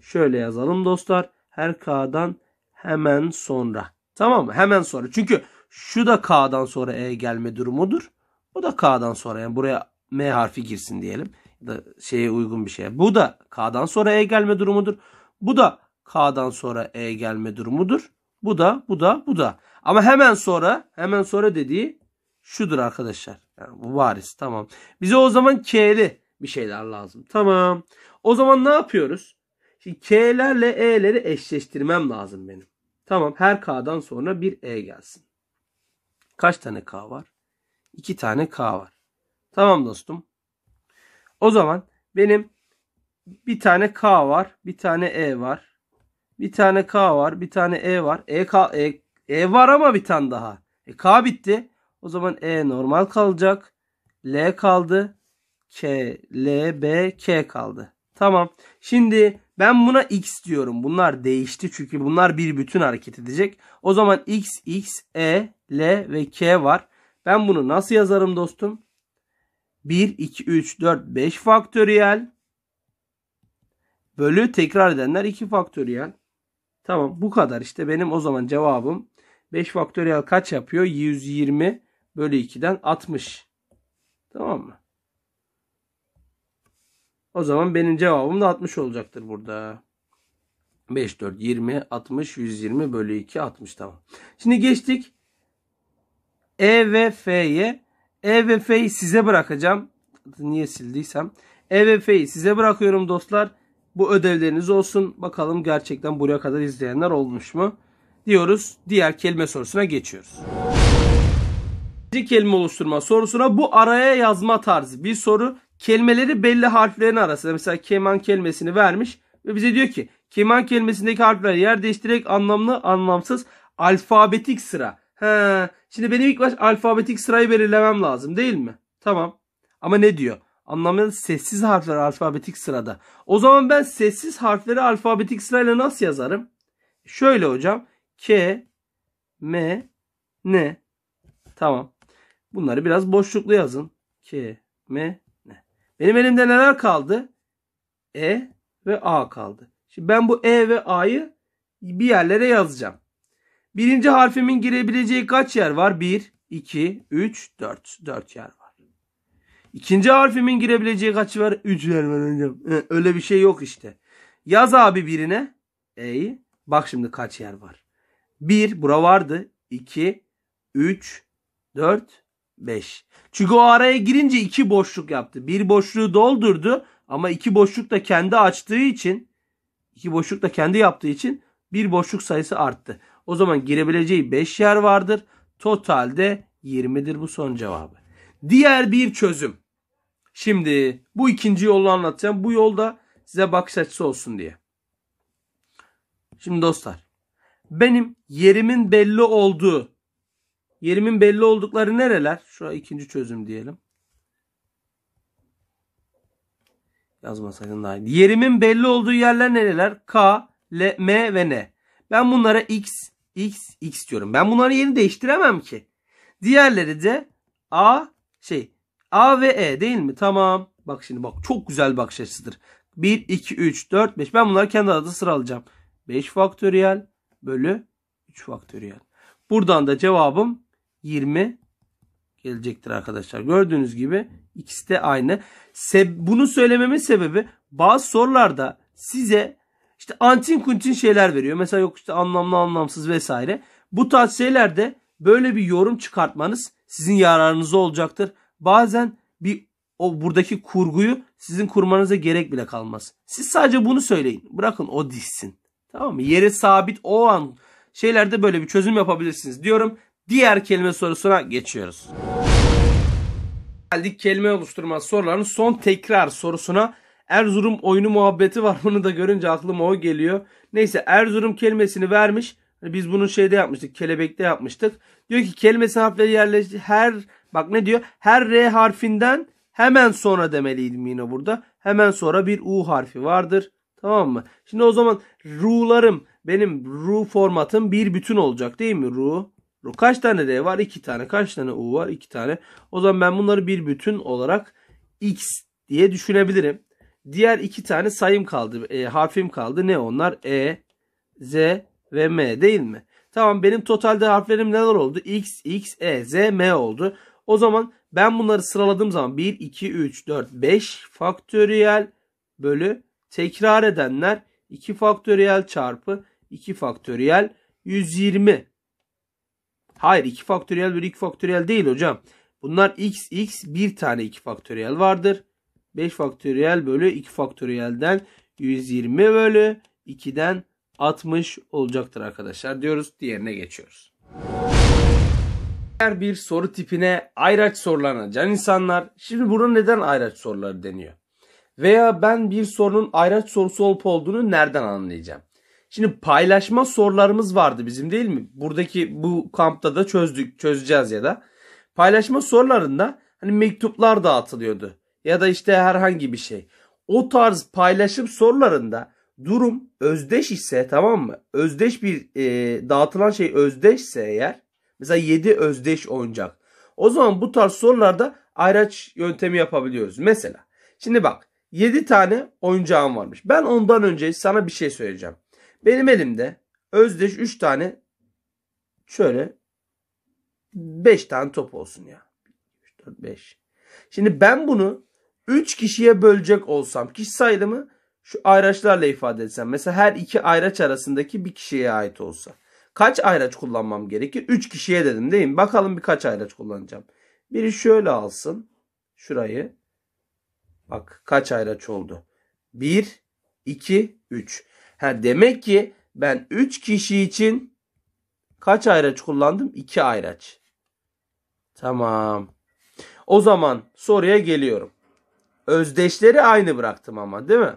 Şöyle yazalım dostlar. Her K'dan hemen sonra. Tamam mı? Hemen sonra. Çünkü şu da K'dan sonra E gelme durumudur. Bu da K'dan sonra. Yani buraya M harfi girsin diyelim da şeye uygun bir şey. Bu da K'dan sonra E gelme durumudur. Bu da K'dan sonra E gelme durumudur. Bu da bu da bu da. Ama hemen sonra hemen sonra dediği şudur arkadaşlar. Yani bu varis tamam. Bize o zaman K'li bir şeyler lazım. Tamam. O zaman ne yapıyoruz? Şimdi K'lerle E'leri eşleştirmem lazım benim. Tamam her K'dan sonra bir E gelsin. Kaç tane K var? İki tane K var. Tamam dostum. O zaman benim bir tane K var, bir tane E var. Bir tane K var, bir tane E var. E, K, e, e var ama bir tane daha. E, K bitti. O zaman E normal kalacak. L kaldı. K, L, B, K kaldı. Tamam. Şimdi ben buna X diyorum. Bunlar değişti çünkü bunlar bir bütün hareket edecek. O zaman X, X, E, L ve K var. Ben bunu nasıl yazarım dostum? 1, 2, 3, 4, 5 faktöriyel bölü tekrar edenler 2 faktöriyel. Tamam bu kadar işte benim o zaman cevabım 5 faktöriyel kaç yapıyor? 120 bölü 2'den 60. Tamam mı? O zaman benim cevabım da 60 olacaktır burada. 5, 4, 20, 60, 120 bölü 2, 60 tamam. Şimdi geçtik E ve F'ye e ve F'yi size bırakacağım. Niye sildiysem. E ve F'yi size bırakıyorum dostlar. Bu ödevleriniz olsun. Bakalım gerçekten buraya kadar izleyenler olmuş mu? Diyoruz. Diğer kelime sorusuna geçiyoruz. İkinci kelime oluşturma sorusuna bu araya yazma tarzı bir soru. Kelimeleri belli harflerin arasında. Mesela keman kelimesini vermiş ve bize diyor ki keman kelimesindeki harfler yer değiştirerek anlamlı anlamsız alfabetik sıra. He, Şimdi benim ilk baş alfabetik sırayı belirlemem lazım değil mi? Tamam. Ama ne diyor? Anlamlı sessiz harfler alfabetik sırada. O zaman ben sessiz harfleri alfabetik sırayla nasıl yazarım? Şöyle hocam. K, M, N. Tamam. Bunları biraz boşluklu yazın. K, M, N. Benim elimde neler kaldı? E ve A kaldı. Şimdi ben bu E ve A'yı bir yerlere yazacağım. Birinci harfimin girebileceği kaç yer var? 1, 2, 3, 4. 4 yer var. İkinci harfimin girebileceği kaç yer var? 3 yer var hocam. Ee, öyle bir şey yok işte. Yaz abi birine. Ey. Bak şimdi kaç yer var. 1 bura vardı. 2, 3, 4, 5. Çünkü o araya girince 2 boşluk yaptı. Bir boşluğu doldurdu ama iki boşluk da kendi açtığı için iki boşluk da kendi yaptığı için bir boşluk sayısı arttı. O zaman girebileceği 5 yer vardır. Totalde 20'dir bu son cevabı. Diğer bir çözüm. Şimdi bu ikinci yolu anlatacağım. Bu yolda size bakış açısı olsun diye. Şimdi dostlar benim yerimin belli olduğu yerimin belli oldukları nereler? Şu ikinci çözüm diyelim. Yazmasaydın daha iyi. Yerimin belli olduğu yerler nereler? K, L, M ve N. Ben bunlara X, x x diyorum. Ben bunları yeni değiştiremem ki. Diğerleri de a şey a ve e değil mi? Tamam. Bak şimdi bak çok güzel bakış açısıdır. 1, 2, 3, 4, 5. Ben bunları kendi adı sıralayacağım. 5 faktöriyel bölü 3 faktöriyel. Buradan da cevabım 20 gelecektir arkadaşlar. Gördüğünüz gibi ikisi de aynı. Se bunu söylememin sebebi bazı sorularda size işte antin kuntin şeyler veriyor. Mesela yok işte anlamlı anlamsız vesaire. Bu tarz şeylerde böyle bir yorum çıkartmanız sizin yararınıza olacaktır. Bazen bir o buradaki kurguyu sizin kurmanıza gerek bile kalmaz. Siz sadece bunu söyleyin. Bırakın o dişsin. Tamam mı? Yere sabit o an şeylerde böyle bir çözüm yapabilirsiniz diyorum. Diğer kelime sorusuna geçiyoruz. Geldik kelime oluşturma sorularının son tekrar sorusuna. Erzurum oyunu muhabbeti var. Bunu da görünce aklıma o geliyor. Neyse Erzurum kelimesini vermiş. Hani biz bunu şeyde yapmıştık. Kelebekte yapmıştık. Diyor ki kelimesi harfleri yerleş her bak ne diyor? Her R harfinden hemen sonra demeliydim yine burada. Hemen sonra bir U harfi vardır. Tamam mı? Şimdi o zaman ru'larım benim ru formatım bir bütün olacak değil mi? Ru. Ru kaç tane R var? İki tane. Kaç tane U var? İki tane. O zaman ben bunları bir bütün olarak X diye düşünebilirim. Diğer iki tane sayım kaldı. E, harfim kaldı. Ne onlar? E, Z ve M değil mi? Tamam benim totalde harflerim neler oldu? X, X, E, Z, M oldu. O zaman ben bunları sıraladığım zaman 1, 2, 3, 4, 5 faktöriyel bölü tekrar edenler 2 faktöriyel çarpı 2 faktöriyel 120. Hayır 2 faktöriyel bölü 2 faktöriyel değil hocam. Bunlar x, x bir tane 2 faktöriyel vardır. 5 faktöriyel bölü 2 faktöriyelden 120 bölü 2'den 60 olacaktır arkadaşlar diyoruz. Diğerine geçiyoruz. her bir soru tipine ayraç sorularına can insanlar. Şimdi buna neden ayraç soruları deniyor? Veya ben bir sorunun ayraç sorusu olup olduğunu nereden anlayacağım? Şimdi paylaşma sorularımız vardı bizim değil mi? Buradaki bu kampta da çözdük, çözeceğiz ya da. Paylaşma sorularında hani mektuplar dağıtılıyordu ya da işte herhangi bir şey. O tarz paylaşım sorularında durum özdeş ise tamam mı? Özdeş bir e, dağıtılan şey özdeşse eğer mesela 7 özdeş oyuncak. O zaman bu tarz sorularda ayraç yöntemi yapabiliyoruz. Mesela şimdi bak 7 tane oyuncağım varmış. Ben ondan önce sana bir şey söyleyeceğim. Benim elimde özdeş 3 tane şöyle 5 tane top olsun ya. 3, 4, 5. Şimdi ben bunu 3 kişiye bölecek olsam kişi sayılımı şu ayraçlarla ifade etsem. Mesela her iki ayraç arasındaki bir kişiye ait olsa. Kaç ayraç kullanmam gerekir? 3 kişiye dedim değil mi? Bakalım birkaç ayraç kullanacağım. Biri şöyle alsın. Şurayı. Bak kaç ayraç oldu? 1, 2, 3. Ha, demek ki ben 3 kişi için kaç ayraç kullandım? 2 ayraç. Tamam. O zaman soruya geliyorum. Özdeşleri aynı bıraktım ama değil mi?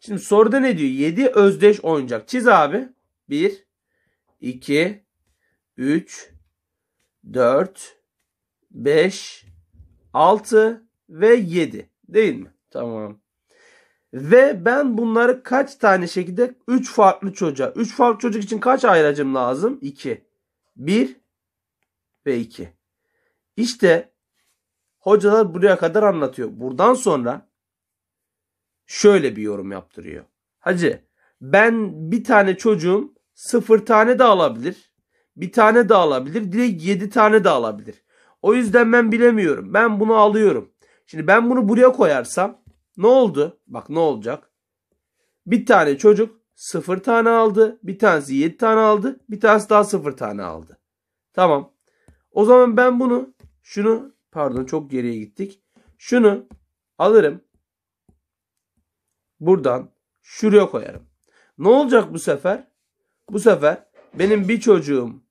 Şimdi soruda ne diyor? 7 özdeş oyuncak. Çiz abi. 1, 2, 3, 4, 5, 6 ve 7. Değil mi? Tamam. Ve ben bunları kaç tane şekilde 3 farklı çocuğa. 3 farklı çocuk için kaç ayracım lazım? 2. 1 ve 2. İşte Hocalar buraya kadar anlatıyor. Buradan sonra şöyle bir yorum yaptırıyor. Hacı ben bir tane çocuğum sıfır tane de alabilir. Bir tane de alabilir. Direkt yedi tane de alabilir. O yüzden ben bilemiyorum. Ben bunu alıyorum. Şimdi ben bunu buraya koyarsam ne oldu? Bak ne olacak? Bir tane çocuk sıfır tane aldı. Bir tanesi yedi tane aldı. Bir tanesi daha sıfır tane aldı. Tamam. O zaman ben bunu şunu Pardon çok geriye gittik. Şunu alırım. Buradan şuraya koyarım. Ne olacak bu sefer? Bu sefer benim bir çocuğum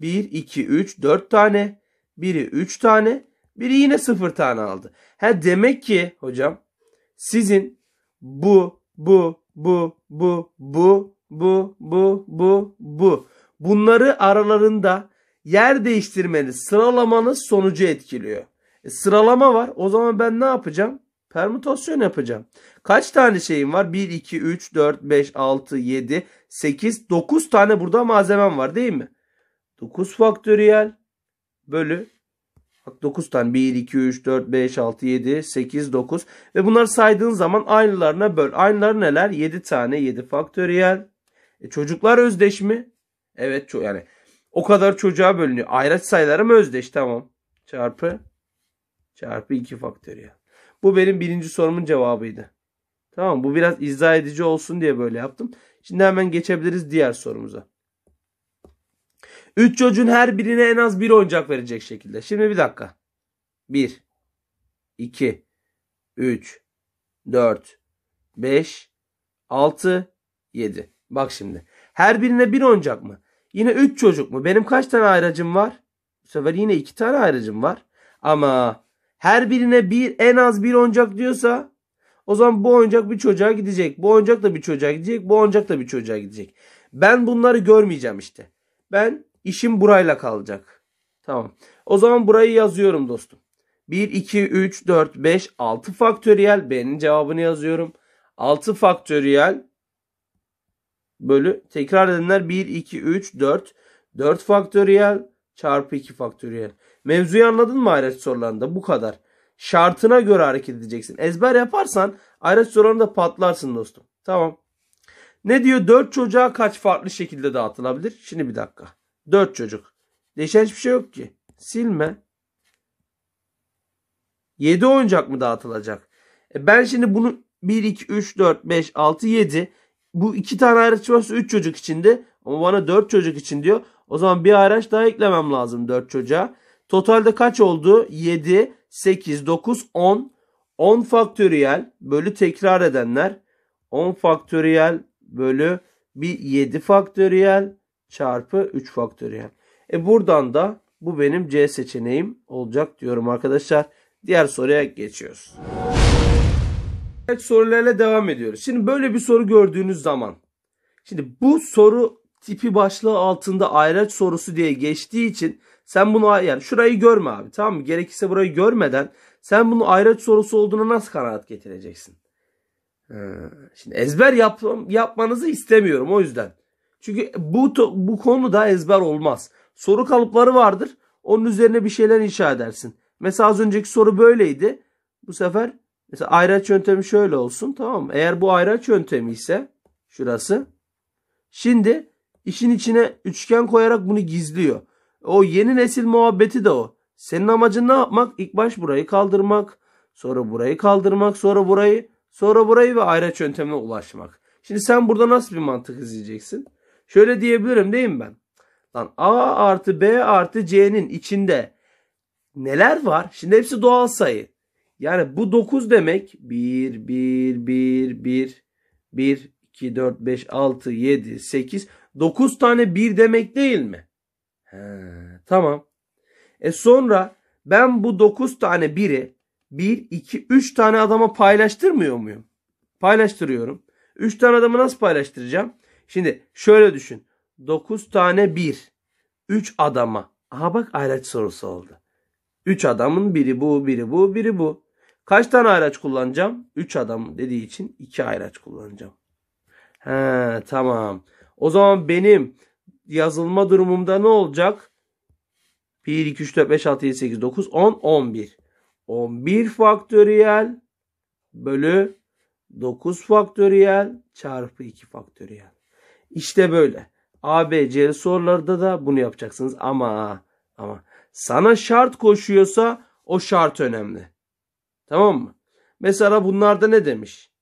1, 2, 3, 4 tane. Biri 3 tane. Biri yine 0 tane aldı. Ha demek ki hocam sizin bu, bu, bu, bu, bu, bu, bu, bu, bu. Bunları aralarında yer değiştirmeniz, sıralamanız sonucu etkiliyor. E, sıralama var. O zaman ben ne yapacağım? Permütasyon yapacağım. Kaç tane şeyim var? 1, 2, 3, 4, 5, 6, 7, 8, 9 tane burada malzemem var değil mi? 9 faktöriyel bölü Bak 9 tane 1, 2, 3, 4, 5, 6, 7, 8, 9 ve bunları saydığın zaman aynılarına böl. Aynıları neler? 7 tane 7 faktöriyel. E çocuklar mi? Evet yani o kadar çocuğa bölünüyor. Ayraç sayıları mı özdeş? Tamam. Çarpı. Çarpı 2 faktöriyel. Bu benim birinci sorumun cevabıydı. Tamam bu biraz izah edici olsun diye böyle yaptım. Şimdi hemen geçebiliriz diğer sorumuza. 3 çocuğun her birine en az bir oyuncak verecek şekilde. Şimdi bir dakika. 1 2 3 4 5 6 7. Bak şimdi. Her birine bir oyuncak mı? Yine 3 çocuk mu? Benim kaç tane ayracım var? Bu sefer yine 2 tane ayracım var. Ama her birine bir en az bir oyuncak diyorsa o zaman bu oyuncak bir çocuğa gidecek. Bu oyuncak da bir çocuğa gidecek. Bu oyuncak da bir çocuğa gidecek. Ben bunları görmeyeceğim işte. Ben işim burayla kalacak. Tamam. O zaman burayı yazıyorum dostum. 1, 2, 3, 4, 5, 6 faktöriyel. B'nin cevabını yazıyorum. 6 faktöriyel bölü tekrar edenler 1, 2, 3, 4. 4 faktöriyel çarpı 2 faktöriyel. Mevzuyu anladın mı ayrıç sorularında? Bu kadar. Şartına göre hareket edeceksin. Ezber yaparsan ayrıç sorularında patlarsın dostum. Tamam. Ne diyor? 4 çocuğa kaç farklı şekilde dağıtılabilir? Şimdi bir dakika. 4 çocuk. Değişen hiçbir şey yok ki. Silme. 7 oyuncak mı dağıtılacak? E ben şimdi bunu 1, 2, 3, 4, 5, 6, 7 bu iki tane araç varsa üç çocuk içinde ama bana dört çocuk için diyor. O zaman bir araç daha eklemem lazım dört çocuğa. Totalde kaç oldu? 7, 8, 9, 10. 10 faktöriyel bölü tekrar edenler. 10 faktöriyel bölü bir 7 faktöriyel çarpı 3 faktöriyel. E buradan da bu benim C seçeneğim olacak diyorum arkadaşlar. Diğer soruya geçiyoruz. Evet sorularla devam ediyoruz. Şimdi böyle bir soru gördüğünüz zaman. Şimdi bu soru tipi başlığı altında ayraç sorusu diye geçtiği için sen bunu yani şurayı görme abi tamam mı? Gerekirse burayı görmeden sen bunu ayraç sorusu olduğuna nasıl kanaat getireceksin? Ee, şimdi ezber yap, yapmanızı istemiyorum o yüzden. Çünkü bu bu konu da ezber olmaz. Soru kalıpları vardır. Onun üzerine bir şeyler inşa edersin. Mesela az önceki soru böyleydi. Bu sefer Mesela ayraç yöntemi şöyle olsun tamam mı? Eğer bu ayraç yöntemi ise şurası. Şimdi işin içine üçgen koyarak bunu gizliyor. O yeni nesil muhabbeti de o. Senin amacın ne yapmak? İlk baş burayı kaldırmak, sonra burayı kaldırmak, sonra burayı, sonra burayı ve ayraç yöntemine ulaşmak. Şimdi sen burada nasıl bir mantık izleyeceksin? Şöyle diyebilirim değil mi ben? Lan A artı B artı C'nin içinde neler var? Şimdi hepsi doğal sayı. Yani bu 9 demek 1, 1, 1, 1, 1, 2, 4, 5, 6, 7, 8, 9 tane 1 demek değil mi? He, tamam. E sonra ben bu 9 tane 1'i 1, 2, 3 tane adama paylaştırmıyor muyum? Paylaştırıyorum. 3 tane adamı nasıl paylaştıracağım? Şimdi şöyle düşün. 9 tane 1. 3 adama. Aha bak ayraç sorusu oldu. 3 adamın biri bu, biri bu, biri bu. Kaç tane ayraç kullanacağım? 3 adam dediği için 2 ayraç kullanacağım. He tamam. O zaman benim yazılma durumumda ne olacak? 1, 2, 3, 4, 5, 6, 7, 8, 9, 10, 11. 11 faktöriyel bölü 9 faktöriyel çarpı 2 faktöriyel. İşte böyle. A B C sorularda da bunu yapacaksınız ama ama sana şart koşuyorsa o şart önemli. Tamam mı? Mesela bunlarda ne demiş?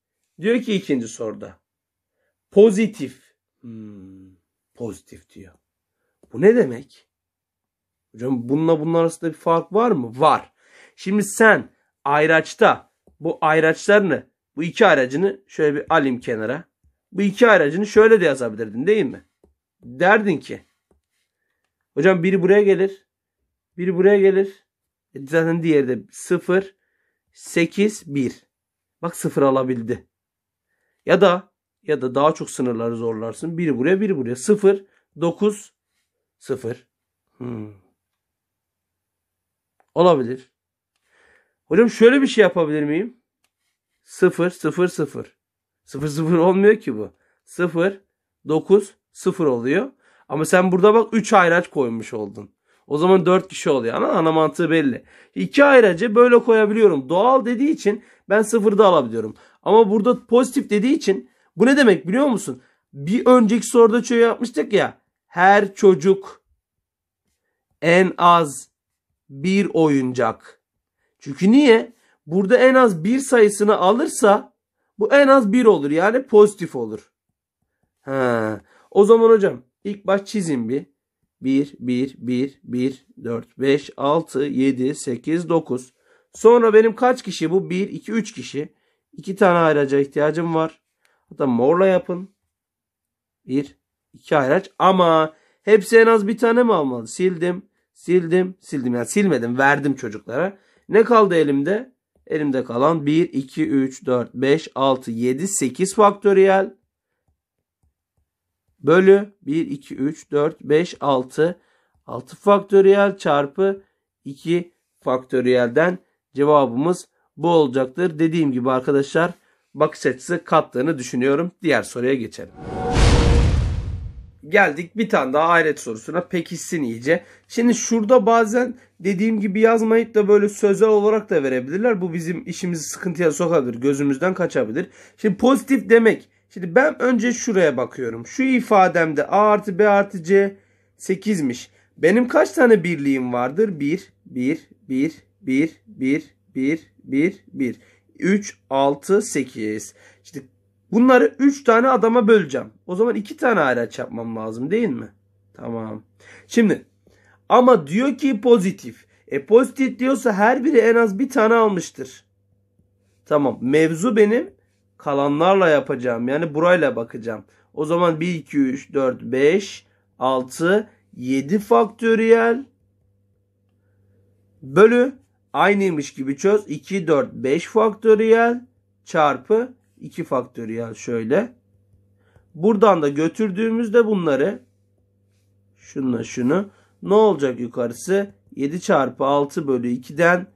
Diyor ki ikinci soruda. Pozitif. Hmm, pozitif diyor. Bu ne demek? Hocam bununla bunun arasında bir fark var mı? Var. Şimdi sen ayraçta bu ayraçlarını bu iki aracını şöyle bir alayım kenara. Bu iki aracını şöyle de yazabilirdin değil mi? Derdin ki hocam biri buraya gelir. Biri buraya gelir. E zaten diğeri de sıfır. 8, 1. Bak sıfır alabildi. Ya da ya da daha çok sınırları zorlarsın. 1 buraya 1 buraya. 0, 9, 0. Olabilir. Hocam şöyle bir şey yapabilir miyim? 0, 0, 0. 0, 0 olmuyor ki bu. 0, 9, 0 oluyor. Ama sen burada bak 3 ayraç koymuş oldun. O zaman 4 kişi oluyor ama ana mantığı belli. İki ayracı böyle koyabiliyorum. Doğal dediği için ben sıfırda alabiliyorum. Ama burada pozitif dediği için bu ne demek biliyor musun? Bir önceki soruda şöyle yapmıştık ya. Her çocuk en az bir oyuncak. Çünkü niye? Burada en az bir sayısını alırsa bu en az bir olur. Yani pozitif olur. Ha. O zaman hocam ilk baş çizin bir. 1, 1, 1, 1, 4, 5, 6, 7, 8, 9. Sonra benim kaç kişi bu? 1, 2, 3 kişi. 2 tane ayraca ihtiyacım var. Hatta morla yapın. 1, 2 ayraç ama hepsi en az bir tane mi almalı? Sildim, sildim, sildim. Yani silmedim, verdim çocuklara. Ne kaldı elimde? Elimde kalan 1, 2, 3, 4, 5, 6, 7, 8 faktöriyel bölü 1, 2, 3, 4, 5, 6. 6 faktöriyel çarpı 2 faktöriyelden cevabımız bu olacaktır. Dediğim gibi arkadaşlar bakış açısı kattığını düşünüyorum. Diğer soruya geçelim. Geldik bir tane daha ayret sorusuna pekişsin iyice. Şimdi şurada bazen dediğim gibi yazmayıp da böyle sözel olarak da verebilirler. Bu bizim işimizi sıkıntıya sokabilir. Gözümüzden kaçabilir. Şimdi pozitif demek Şimdi ben önce şuraya bakıyorum. Şu ifademde A artı B artı C 8'miş. Benim kaç tane birliğim vardır? 1, 1, 1, 1, 1, 1, 1, 1. 3, 6, 8. Şimdi bunları 3 tane adama böleceğim. O zaman 2 tane araç yapmam lazım değil mi? Tamam. Şimdi ama diyor ki pozitif. E pozitif diyorsa her biri en az bir tane almıştır. Tamam. Mevzu benim kalanlarla yapacağım. Yani burayla bakacağım. O zaman 1, 2, 3, 4, 5, 6, 7 faktöriyel bölü aynıymış gibi çöz. 2, 4, 5 faktöriyel çarpı 2 faktöriyel şöyle. Buradan da götürdüğümüzde bunları şunla şunu ne olacak yukarısı? 7 çarpı 6 bölü 2'den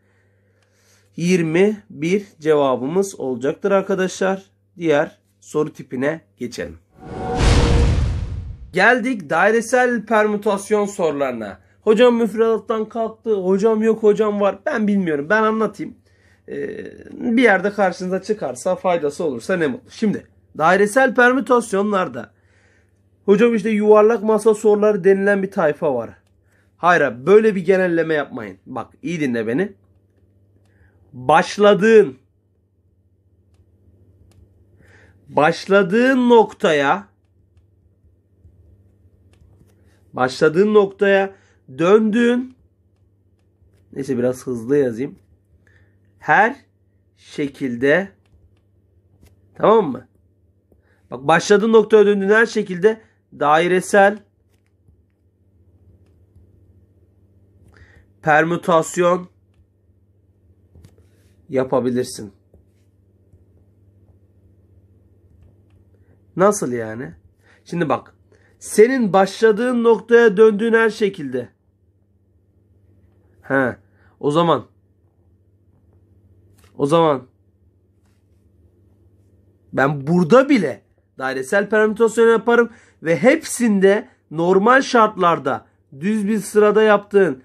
21 cevabımız olacaktır arkadaşlar. Diğer soru tipine geçelim. Geldik dairesel permütasyon sorularına. Hocam müfredattan kalktı. Hocam yok hocam var. Ben bilmiyorum. Ben anlatayım. Ee, bir yerde karşınıza çıkarsa faydası olursa ne mutlu. Şimdi dairesel permütasyonlarda hocam işte yuvarlak masa soruları denilen bir tayfa var. Hayır böyle bir genelleme yapmayın. Bak iyi dinle beni başladığın başladığın noktaya başladığın noktaya döndüğün neyse biraz hızlı yazayım. Her şekilde tamam mı? Bak başladığın noktaya döndüğün her şekilde dairesel permütasyon yapabilirsin. Nasıl yani? Şimdi bak. Senin başladığın noktaya döndüğün her şekilde. He. O zaman. O zaman. Ben burada bile dairesel permütasyon yaparım ve hepsinde normal şartlarda düz bir sırada yaptığın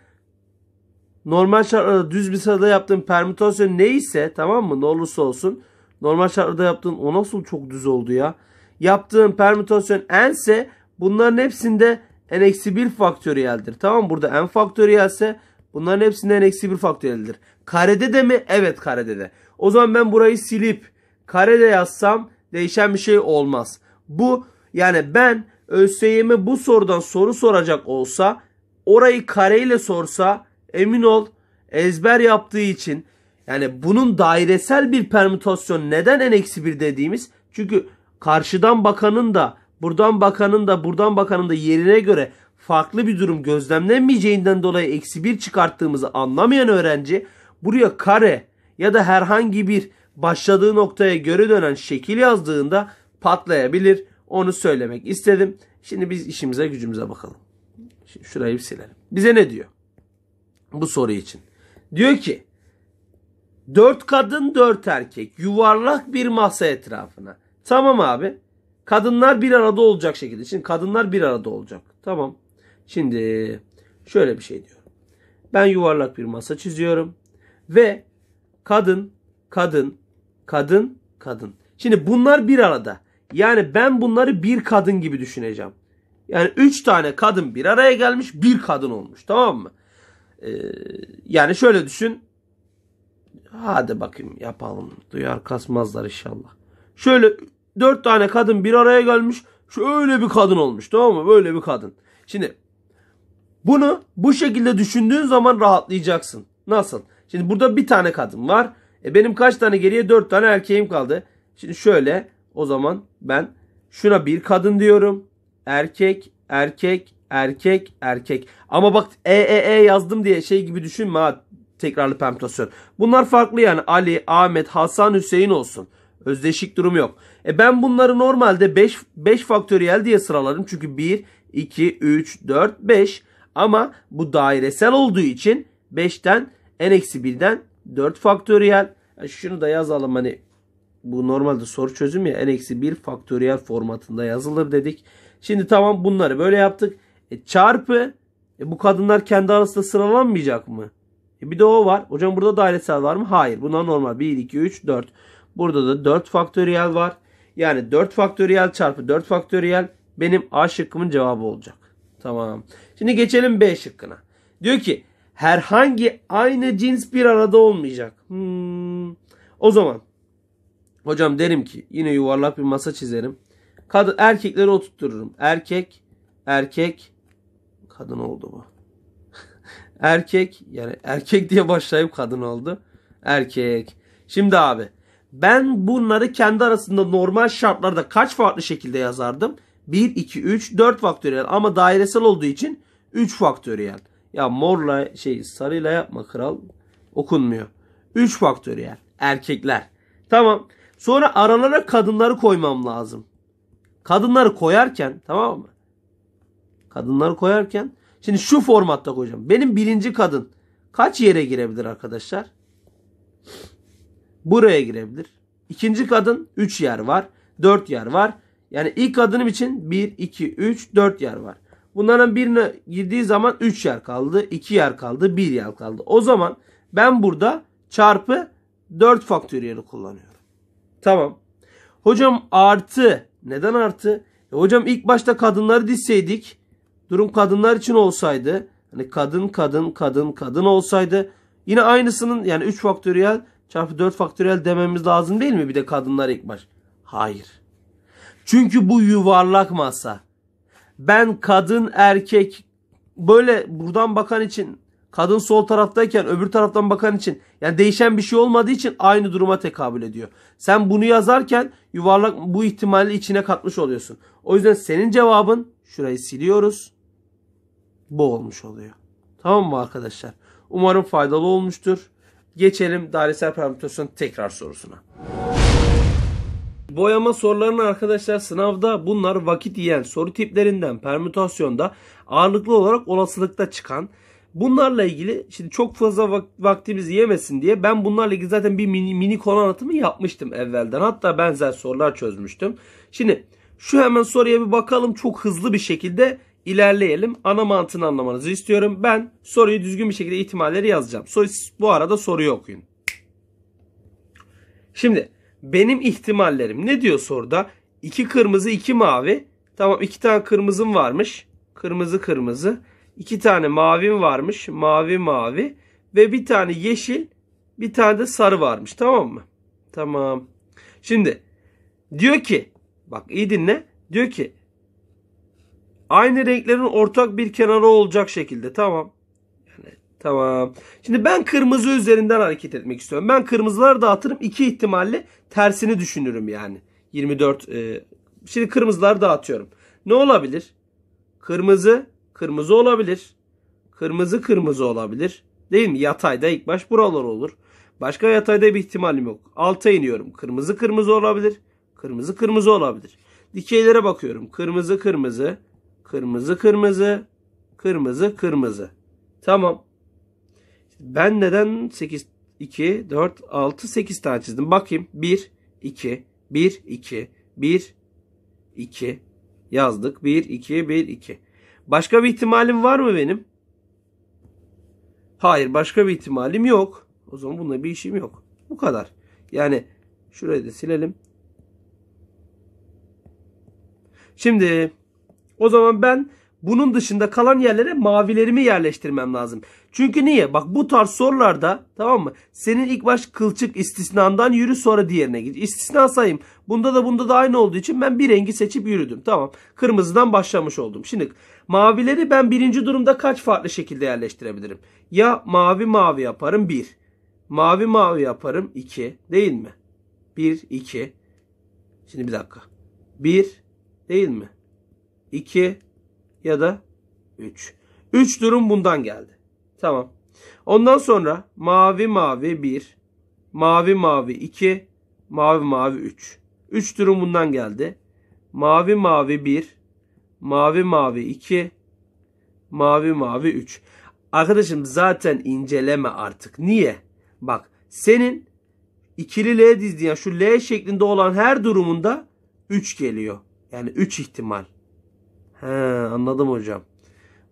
normal şartlarda düz bir sırada yaptığın permütasyon neyse tamam mı ne olursa olsun normal şartlarda yaptığın o nasıl çok düz oldu ya. Yaptığın permütasyon ense bunların hepsinde n-1 faktöriyeldir. Tamam mı? burada n faktöriyelse bunların hepsinde n-1 faktöriyeldir. Karede de mi? Evet karede de. O zaman ben burayı silip karede yazsam değişen bir şey olmaz. Bu yani ben ÖSYM bu sorudan soru soracak olsa orayı kareyle sorsa Emin ol ezber yaptığı için yani bunun dairesel bir permütasyon neden n-1 dediğimiz? Çünkü karşıdan bakanın da buradan bakanın da buradan bakanın da yerine göre farklı bir durum gözlemlenmeyeceğinden dolayı eksi bir çıkarttığımızı anlamayan öğrenci buraya kare ya da herhangi bir başladığı noktaya göre dönen şekil yazdığında patlayabilir. Onu söylemek istedim. Şimdi biz işimize gücümüze bakalım. Şimdi şurayı bir silelim. Bize ne diyor? bu soru için. Diyor ki dört kadın dört erkek yuvarlak bir masa etrafına. Tamam abi. Kadınlar bir arada olacak şekilde. Şimdi kadınlar bir arada olacak. Tamam. Şimdi şöyle bir şey diyorum. Ben yuvarlak bir masa çiziyorum. Ve kadın, kadın, kadın, kadın. Şimdi bunlar bir arada. Yani ben bunları bir kadın gibi düşüneceğim. Yani üç tane kadın bir araya gelmiş bir kadın olmuş tamam mı? Ee, yani şöyle düşün. Hadi bakayım yapalım. Duyar kasmazlar inşallah. Şöyle dört tane kadın bir araya gelmiş. Şöyle bir kadın olmuş tamam mı? Böyle bir kadın. Şimdi bunu bu şekilde düşündüğün zaman rahatlayacaksın. Nasıl? Şimdi burada bir tane kadın var. E benim kaç tane geriye? Dört tane erkeğim kaldı. Şimdi şöyle o zaman ben şuna bir kadın diyorum. Erkek, erkek, erkek, erkek. Ama bak e e e yazdım diye şey gibi düşünme ha tekrarlı permütasyon. Bunlar farklı yani Ali, Ahmet, Hasan, Hüseyin olsun. Özdeşik durum yok. E ben bunları normalde 5 5 faktöriyel diye sıralarım. Çünkü 1 2 3 4 5 ama bu dairesel olduğu için 5'ten n-1'den 4 faktöriyel. E, şunu da yazalım hani bu normalde soru çözüm ya eksi 1 faktöriyel formatında yazılır dedik. Şimdi tamam bunları böyle yaptık. E, çarpı e, bu kadınlar kendi arasında sıralanmayacak mı? E, bir de o var. Hocam burada dairesel var mı? Hayır. Bunlar normal. 1, 2, 3, 4. Burada da 4 faktöriyel var. Yani 4 faktöriyel çarpı 4 faktöriyel benim A şıkkımın cevabı olacak. Tamam. Şimdi geçelim B şıkkına. Diyor ki herhangi aynı cins bir arada olmayacak. Hmm. O zaman hocam derim ki yine yuvarlak bir masa çizerim. Kadın erkekleri oturturum. Erkek, erkek, kadın oldu bu. erkek yani erkek diye başlayıp kadın oldu. Erkek. Şimdi abi ben bunları kendi arasında normal şartlarda kaç farklı şekilde yazardım? 1, 2, 3, 4 faktöriyel ama dairesel olduğu için 3 faktöriyel. Ya morla şey sarıyla yapma kral okunmuyor. 3 faktöriyel erkekler. Tamam. Sonra aralara kadınları koymam lazım. Kadınları koyarken tamam mı? Kadınları koyarken şimdi şu formatta koyacağım. Benim birinci kadın kaç yere girebilir arkadaşlar? Buraya girebilir. İkinci kadın 3 yer var. 4 yer var. Yani ilk kadınım için 1, 2, 3, 4 yer var. Bunların birine girdiği zaman 3 yer kaldı, 2 yer kaldı, 1 yer kaldı. O zaman ben burada çarpı 4 faktöriyeli kullanıyorum. Tamam. Hocam artı. Neden artı? E hocam ilk başta kadınları dizseydik durum kadınlar için olsaydı hani kadın kadın kadın kadın olsaydı yine aynısının yani 3 faktöriyel çarpı 4 faktöriyel dememiz lazım değil mi bir de kadınlar ilk baş? Hayır. Çünkü bu yuvarlak masa. Ben kadın erkek böyle buradan bakan için kadın sol taraftayken öbür taraftan bakan için yani değişen bir şey olmadığı için aynı duruma tekabül ediyor. Sen bunu yazarken yuvarlak bu ihtimali içine katmış oluyorsun. O yüzden senin cevabın şurayı siliyoruz bu olmuş oluyor. Tamam mı arkadaşlar? Umarım faydalı olmuştur. Geçelim dairesel permütasyon tekrar sorusuna. Boyama sorularını arkadaşlar sınavda bunlar vakit yiyen soru tiplerinden permütasyonda ağırlıklı olarak olasılıkta çıkan. Bunlarla ilgili şimdi çok fazla vak vaktimizi yemesin diye ben bunlarla ilgili zaten bir mini, mini konu anlatımı yapmıştım evvelden. Hatta benzer sorular çözmüştüm. Şimdi şu hemen soruya bir bakalım çok hızlı bir şekilde ilerleyelim. Ana mantığını anlamanızı istiyorum. Ben soruyu düzgün bir şekilde ihtimalleri yazacağım. Bu arada soruyu okuyun. Şimdi benim ihtimallerim ne diyor soruda? 2 kırmızı 2 mavi. Tamam 2 tane kırmızım varmış. Kırmızı kırmızı. 2 tane mavim varmış. Mavi mavi. Ve bir tane yeşil bir tane de sarı varmış. Tamam mı? Tamam. Şimdi diyor ki bak iyi dinle. Diyor ki Aynı renklerin ortak bir kenarı olacak şekilde. Tamam. Yani, tamam. Şimdi ben kırmızı üzerinden hareket etmek istiyorum. Ben kırmızıları dağıtırım. İki ihtimalle tersini düşünürüm yani. 24. E, şimdi kırmızıları dağıtıyorum. Ne olabilir? Kırmızı kırmızı olabilir. Kırmızı kırmızı olabilir. Değil mi? Yatayda ilk baş buralar olur. Başka yatayda bir ihtimalim yok. Alta iniyorum. Kırmızı kırmızı olabilir. Kırmızı kırmızı olabilir. Dikeylere bakıyorum. Kırmızı kırmızı. Kırmızı kırmızı. Kırmızı kırmızı. Tamam. Ben neden 8, 2, 4, 6, 8 tane çizdim? Bakayım. 1, 2, 1, 2, 1, 2. Yazdık. 1, 2, 1, 2. Başka bir ihtimalim var mı benim? Hayır başka bir ihtimalim yok. O zaman bunda bir işim yok. Bu kadar. Yani şurayı da silelim. Şimdi o zaman ben bunun dışında kalan yerlere mavilerimi yerleştirmem lazım. Çünkü niye? Bak bu tarz sorularda tamam mı? Senin ilk baş kılçık istisnandan yürü sonra diğerine git. İstisna sayayım. Bunda da bunda da aynı olduğu için ben bir rengi seçip yürüdüm. Tamam. Kırmızıdan başlamış oldum. Şimdi mavileri ben birinci durumda kaç farklı şekilde yerleştirebilirim? Ya mavi mavi yaparım 1. Mavi mavi yaparım 2. Değil mi? 1, 2. Şimdi bir dakika. 1 değil mi? 2 ya da 3. 3 durum bundan geldi. Tamam. Ondan sonra mavi mavi 1, mavi mavi 2, mavi mavi 3. 3 durum bundan geldi. Mavi mavi 1, mavi mavi 2, mavi mavi 3. Arkadaşım zaten inceleme artık. Niye? Bak senin ikili L dizdiğin yani şu L şeklinde olan her durumunda 3 geliyor. Yani 3 ihtimal. He, anladım hocam.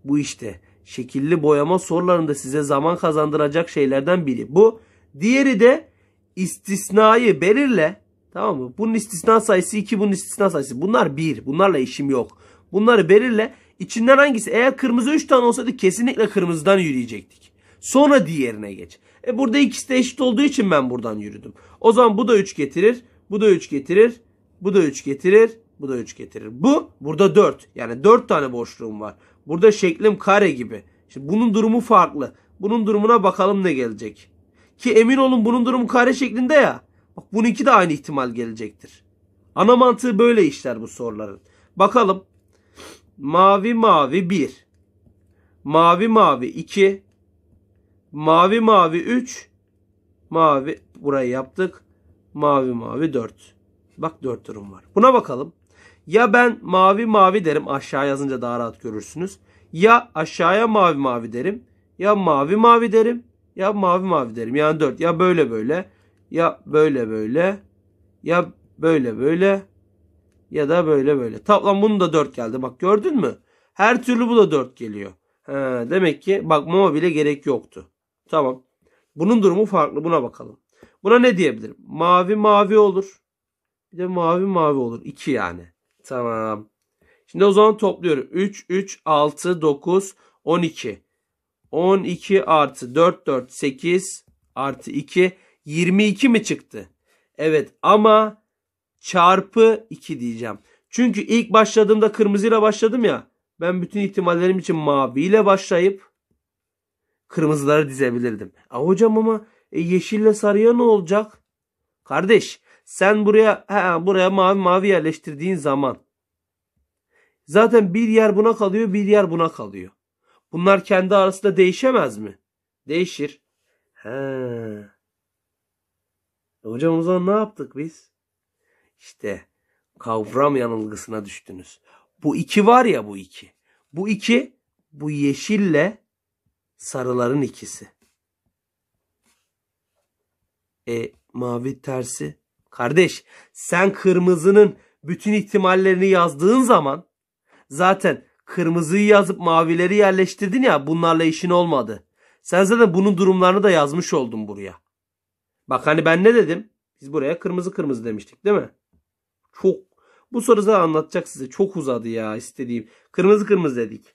Bu işte şekilli boyama sorularında size zaman kazandıracak şeylerden biri. Bu diğeri de istisnayı belirle. Tamam mı? Bunun istisna sayısı 2, bunun istisna sayısı. Bunlar 1. Bunlarla işim yok. Bunları belirle. İçinden hangisi? Eğer kırmızı 3 tane olsaydı kesinlikle kırmızıdan yürüyecektik. Sonra diğerine geç. E burada ikisi de eşit olduğu için ben buradan yürüdüm. O zaman bu da 3 getirir. Bu da 3 getirir. Bu da 3 getirir. Bu da 3 getirir. Bu burada 4. Yani 4 tane boşluğum var. Burada şeklim kare gibi. Şimdi bunun durumu farklı. Bunun durumuna bakalım ne gelecek. Ki emin olun bunun durumu kare şeklinde ya. Bak bununki de aynı ihtimal gelecektir. Ana mantığı böyle işler bu soruların. Bakalım. Mavi mavi 1. Mavi mavi 2. Mavi mavi 3. Mavi burayı yaptık. Mavi mavi 4. Bak 4 durum var. Buna bakalım. Ya ben mavi mavi derim aşağı yazınca daha rahat görürsünüz. Ya aşağıya mavi mavi derim. Ya mavi mavi derim. Ya mavi mavi derim. Yani 4. Ya böyle böyle. Ya böyle böyle. Ya böyle böyle. Ya da böyle böyle. Toplam bunun da 4 geldi. Bak gördün mü? Her türlü bu da 4 geliyor. He, demek ki bakmama bile gerek yoktu. Tamam. Bunun durumu farklı. Buna bakalım. Buna ne diyebilirim? Mavi mavi olur. Bir de mavi mavi olur. 2 yani. Tamam. Şimdi o zaman topluyorum. 3, 3, 6, 9, 12. 12 artı 4, 4, 8 artı 2, 22 mi çıktı? Evet ama çarpı 2 diyeceğim. Çünkü ilk başladığımda kırmızıyla başladım ya. Ben bütün ihtimallerim için maviyle başlayıp kırmızıları dizebilirdim. A e hocam ama e, yeşille sarıya ne olacak? Kardeş sen buraya he, buraya mavi mavi yerleştirdiğin zaman zaten bir yer buna kalıyor, bir yer buna kalıyor. Bunlar kendi arasında değişemez mi? Değişir. He. E hocam o zaman ne yaptık biz? İşte kavram yanılgısına düştünüz. Bu iki var ya bu iki. Bu iki bu yeşille sarıların ikisi. E mavi tersi Kardeş sen kırmızının bütün ihtimallerini yazdığın zaman zaten kırmızıyı yazıp mavileri yerleştirdin ya bunlarla işin olmadı. Sen zaten bunun durumlarını da yazmış oldun buraya. Bak hani ben ne dedim? Biz buraya kırmızı kırmızı demiştik değil mi? Çok bu soru zaten anlatacak size. Çok uzadı ya istediğim. Kırmızı kırmızı dedik.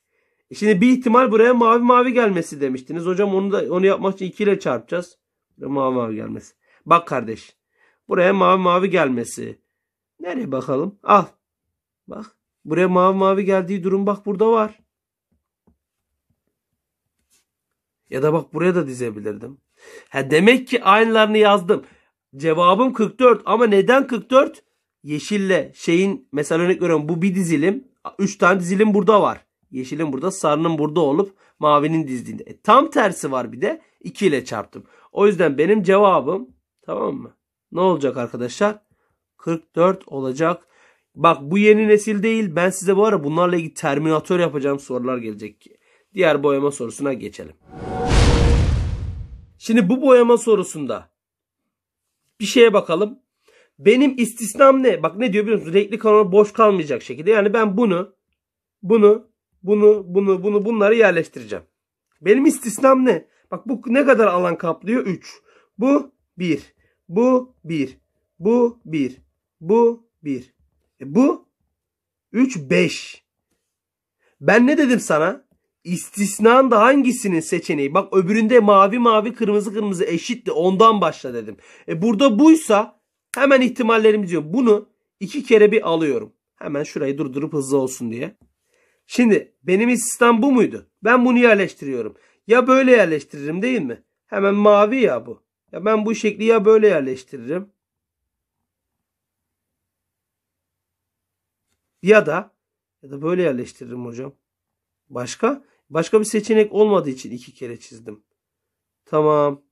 E şimdi bir ihtimal buraya mavi mavi gelmesi demiştiniz. Hocam onu da onu yapmak için 2 ile çarpacağız. Mavi mavi gelmesi. Bak kardeş. Buraya mavi mavi gelmesi. Nereye bakalım? Al. Bak. Buraya mavi mavi geldiği durum bak burada var. Ya da bak buraya da dizebilirdim. Ha demek ki aynılarını yazdım. Cevabım 44 ama neden 44? Yeşille şeyin mesela örnek veriyorum bu bir dizilim. 3 tane dizilim burada var. Yeşilin burada, sarının burada olup mavinin dizdiğinde. E, tam tersi var bir de 2 ile çarptım. O yüzden benim cevabım tamam mı? ne olacak arkadaşlar? 44 olacak. Bak bu yeni nesil değil. Ben size bu ara bunlarla ilgili terminatör yapacağım sorular gelecek. ki. Diğer boyama sorusuna geçelim. Şimdi bu boyama sorusunda bir şeye bakalım. Benim istisnam ne? Bak ne diyor biliyor musun? Renkli kanal boş kalmayacak şekilde. Yani ben bunu, bunu, bunu, bunu, bunu bunları yerleştireceğim. Benim istisnam ne? Bak bu ne kadar alan kaplıyor? 3. Bu 1. Bu bir. Bu bir. Bu bir. E bu üç beş. Ben ne dedim sana? İstisnan da hangisinin seçeneği? Bak öbüründe mavi mavi kırmızı kırmızı eşitti. Ondan başla dedim. E burada buysa hemen ihtimallerimi diyorum. Bunu iki kere bir alıyorum. Hemen şurayı durdurup hızlı olsun diye. Şimdi benim istisnam bu muydu? Ben bunu yerleştiriyorum. Ya böyle yerleştiririm değil mi? Hemen mavi ya bu. Ya ben bu şekli ya böyle yerleştiririm. Ya da ya da böyle yerleştiririm hocam. Başka? Başka bir seçenek olmadığı için iki kere çizdim. Tamam.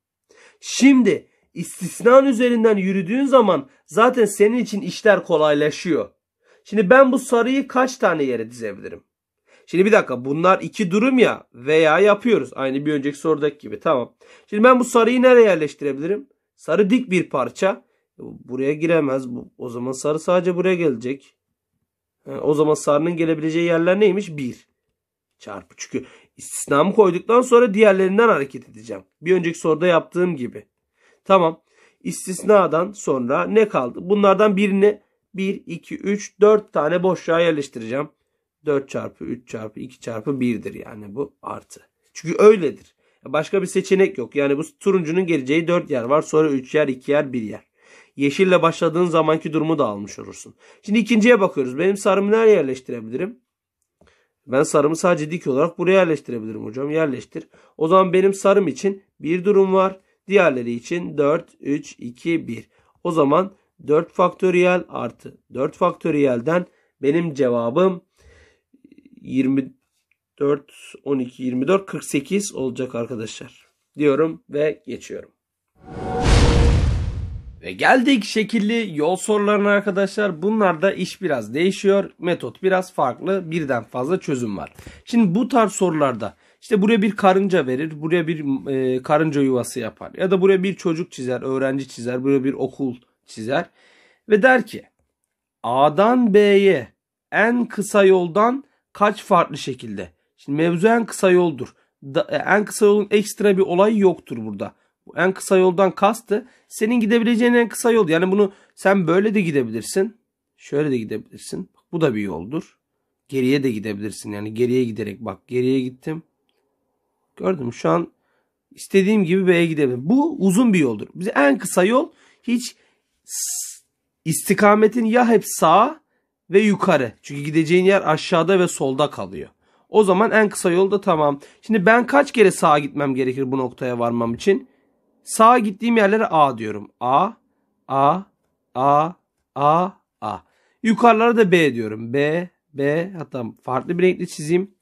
Şimdi istisnan üzerinden yürüdüğün zaman zaten senin için işler kolaylaşıyor. Şimdi ben bu sarıyı kaç tane yere dizebilirim? Şimdi bir dakika bunlar iki durum ya veya yapıyoruz. Aynı bir önceki sorudaki gibi tamam. Şimdi ben bu sarıyı nereye yerleştirebilirim? Sarı dik bir parça. Buraya giremez. O zaman sarı sadece buraya gelecek. o zaman sarının gelebileceği yerler neymiş? 1 çarpı. Çünkü istisnamı koyduktan sonra diğerlerinden hareket edeceğim. Bir önceki soruda yaptığım gibi. Tamam. İstisnadan sonra ne kaldı? Bunlardan birini 1, 2, 3, 4 tane boşluğa yerleştireceğim. 4 çarpı 3 çarpı 2 çarpı 1'dir yani bu artı. Çünkü öyledir. Başka bir seçenek yok. Yani bu turuncunun geleceği 4 yer var. Sonra 3 yer, 2 yer, 1 yer. Yeşille başladığın zamanki durumu da almış olursun. Şimdi ikinciye bakıyoruz. Benim sarımı nereye yerleştirebilirim? Ben sarımı sadece dik olarak buraya yerleştirebilirim hocam. Yerleştir. O zaman benim sarım için bir durum var. Diğerleri için 4, 3, 2, 1. O zaman 4 faktöriyel artı 4 faktöriyelden benim cevabım 24 12 24 48 olacak arkadaşlar diyorum ve geçiyorum. Ve geldik şekilli yol sorularına arkadaşlar. Bunlarda iş biraz değişiyor. Metot biraz farklı. Birden fazla çözüm var. Şimdi bu tarz sorularda işte buraya bir karınca verir. Buraya bir e, karınca yuvası yapar. Ya da buraya bir çocuk çizer. Öğrenci çizer. Buraya bir okul çizer. Ve der ki A'dan B'ye en kısa yoldan kaç farklı şekilde. Şimdi mevzu en kısa yoldur. Da, e, en kısa yolun ekstra bir olayı yoktur burada. Bu en kısa yoldan kastı senin gidebileceğin en kısa yol. Yani bunu sen böyle de gidebilirsin. Şöyle de gidebilirsin. Bu da bir yoldur. Geriye de gidebilirsin. Yani geriye giderek bak geriye gittim. Gördüm şu an istediğim gibi B'ye gidebilirim. Bu uzun bir yoldur. Bize en kısa yol hiç istikametin ya hep sağa ve yukarı. Çünkü gideceğin yer aşağıda ve solda kalıyor. O zaman en kısa yol da tamam. Şimdi ben kaç kere sağa gitmem gerekir bu noktaya varmam için? Sağa gittiğim yerlere A diyorum. A, A, A, A, A. Yukarılara da B diyorum. B, B. Hatta farklı bir renkli çizeyim.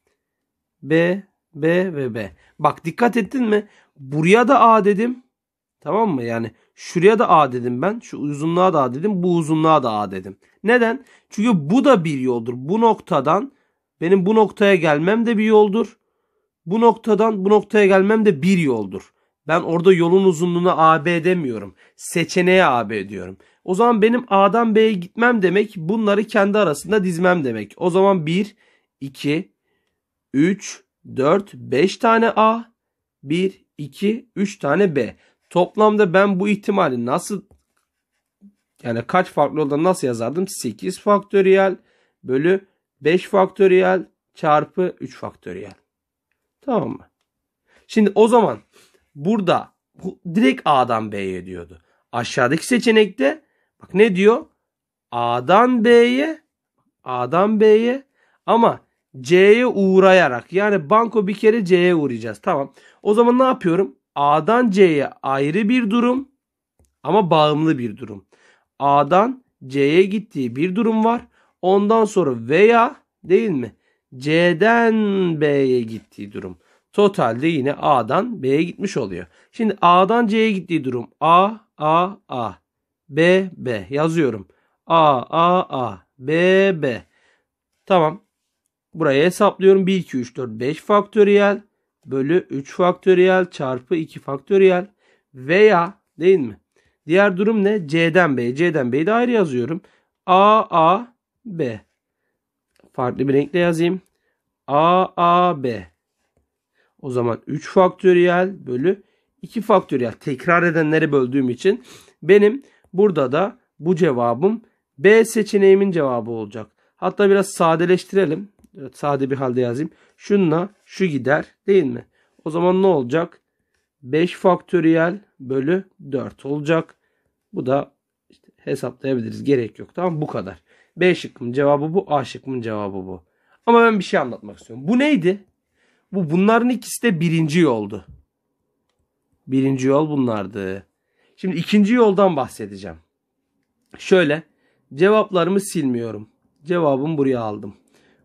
B, B ve B. Bak dikkat ettin mi? Buraya da A dedim. Tamam mı? Yani Şuraya da A dedim ben. Şu uzunluğa da A dedim. Bu uzunluğa da A dedim. Neden? Çünkü bu da bir yoldur. Bu noktadan benim bu noktaya gelmem de bir yoldur. Bu noktadan bu noktaya gelmem de bir yoldur. Ben orada yolun uzunluğuna AB demiyorum. Seçeneğe AB diyorum. O zaman benim A'dan B'ye gitmem demek bunları kendi arasında dizmem demek. O zaman 1, 2, 3, 4, 5 tane A, 1, 2, 3 tane B. Toplamda ben bu ihtimali nasıl yani kaç farklı yolda nasıl yazardım? 8 faktöriyel bölü 5 faktöriyel çarpı 3 faktöriyel. Tamam mı? Şimdi o zaman burada direkt A'dan B'ye diyordu. Aşağıdaki seçenekte bak ne diyor? A'dan B'ye A'dan B'ye ama C'ye uğrayarak yani banko bir kere C'ye uğrayacağız. Tamam. O zaman ne yapıyorum? A'dan C'ye ayrı bir durum ama bağımlı bir durum. A'dan C'ye gittiği bir durum var. Ondan sonra veya değil mi? C'den B'ye gittiği durum. Totalde yine A'dan B'ye gitmiş oluyor. Şimdi A'dan C'ye gittiği durum A, A, A, B, B yazıyorum. A, A, A, B, B. Tamam. Buraya hesaplıyorum. 1, 2, 3, 4, 5 faktöriyel bölü 3 faktöriyel çarpı 2 faktöriyel veya değil mi? Diğer durum ne? C'den B. C'den B'yi de ayrı yazıyorum. A, A, B. Farklı bir renkle yazayım. A, A, B. O zaman 3 faktöriyel bölü 2 faktöriyel. Tekrar edenleri böldüğüm için benim burada da bu cevabım B seçeneğimin cevabı olacak. Hatta biraz sadeleştirelim. Evet, sade bir halde yazayım. Şununla şu gider değil mi? O zaman ne olacak? 5 faktöriyel bölü 4 olacak. Bu da işte hesaplayabiliriz. Gerek yok. Tamam bu kadar. B şıkkımın cevabı bu. A şıkkımın cevabı bu. Ama ben bir şey anlatmak istiyorum. Bu neydi? Bu bunların ikisi de birinci yoldu. Birinci yol bunlardı. Şimdi ikinci yoldan bahsedeceğim. Şöyle cevaplarımı silmiyorum. Cevabımı buraya aldım.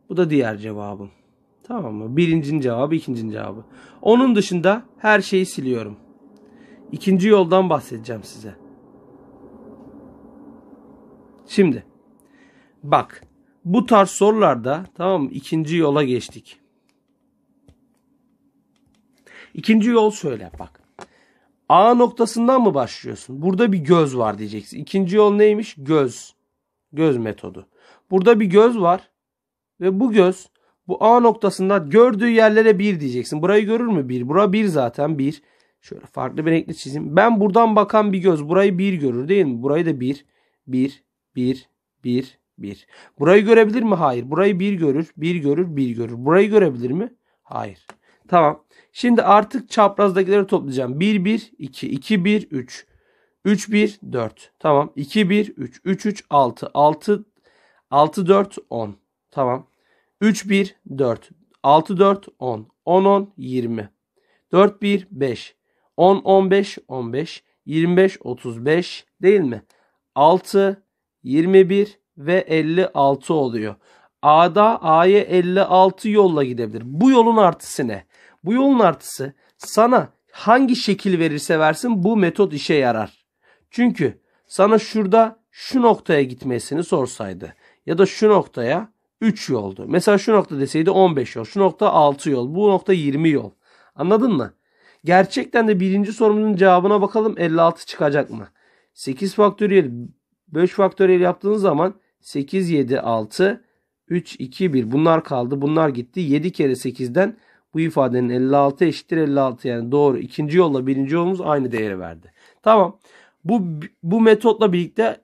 Bu da diğer cevabım. Tamam mı? Birincinin cevabı, ikincinin cevabı. Onun dışında her şeyi siliyorum. İkinci yoldan bahsedeceğim size. Şimdi bak bu tarz sorularda tamam mı? ikinci yola geçtik. İkinci yol söyle, bak. A noktasından mı başlıyorsun? Burada bir göz var diyeceksin. İkinci yol neymiş? Göz. Göz metodu. Burada bir göz var. Ve bu göz bu A noktasında gördüğü yerlere 1 diyeceksin. Burayı görür mü? 1. Bura 1 zaten 1. Şöyle farklı bir renkli çizim. Ben buradan bakan bir göz burayı 1 görür değil mi? Burayı da 1. 1, 1, 1, 1. Burayı görebilir mi? Hayır. Burayı 1 görür, 1 görür, 1 görür. Burayı görebilir mi? Hayır. Tamam. Şimdi artık çaprazdakileri toplayacağım. 1, 1, 2, 2, 1, 3. 3, 1, 4. Tamam. 2, 1, 3. 3, 3, 6. 6, 6, 4, 10. Tamam. 3 1 4 6 4 10 10 10 20 4 1 5 10 15 15 25 35 değil mi? 6 21 ve 56 oluyor. A'da A'ya 56 yolla gidebilir. Bu yolun artısı ne? Bu yolun artısı sana hangi şekil verirse versin bu metot işe yarar. Çünkü sana şurada şu noktaya gitmesini sorsaydı ya da şu noktaya 3 yoldu. Mesela şu nokta deseydi 15 yol. Şu nokta 6 yol. Bu nokta 20 yol. Anladın mı? Gerçekten de birinci sorumuzun cevabına bakalım 56 çıkacak mı? 8 faktöriyel 5 faktöriyel yaptığınız zaman 8, 7, 6, 3, 2, 1 bunlar kaldı. Bunlar gitti. 7 kere 8'den bu ifadenin 56 eşittir 56 yani doğru. İkinci yolla birinci yolumuz aynı değeri verdi. Tamam. Bu, bu metotla birlikte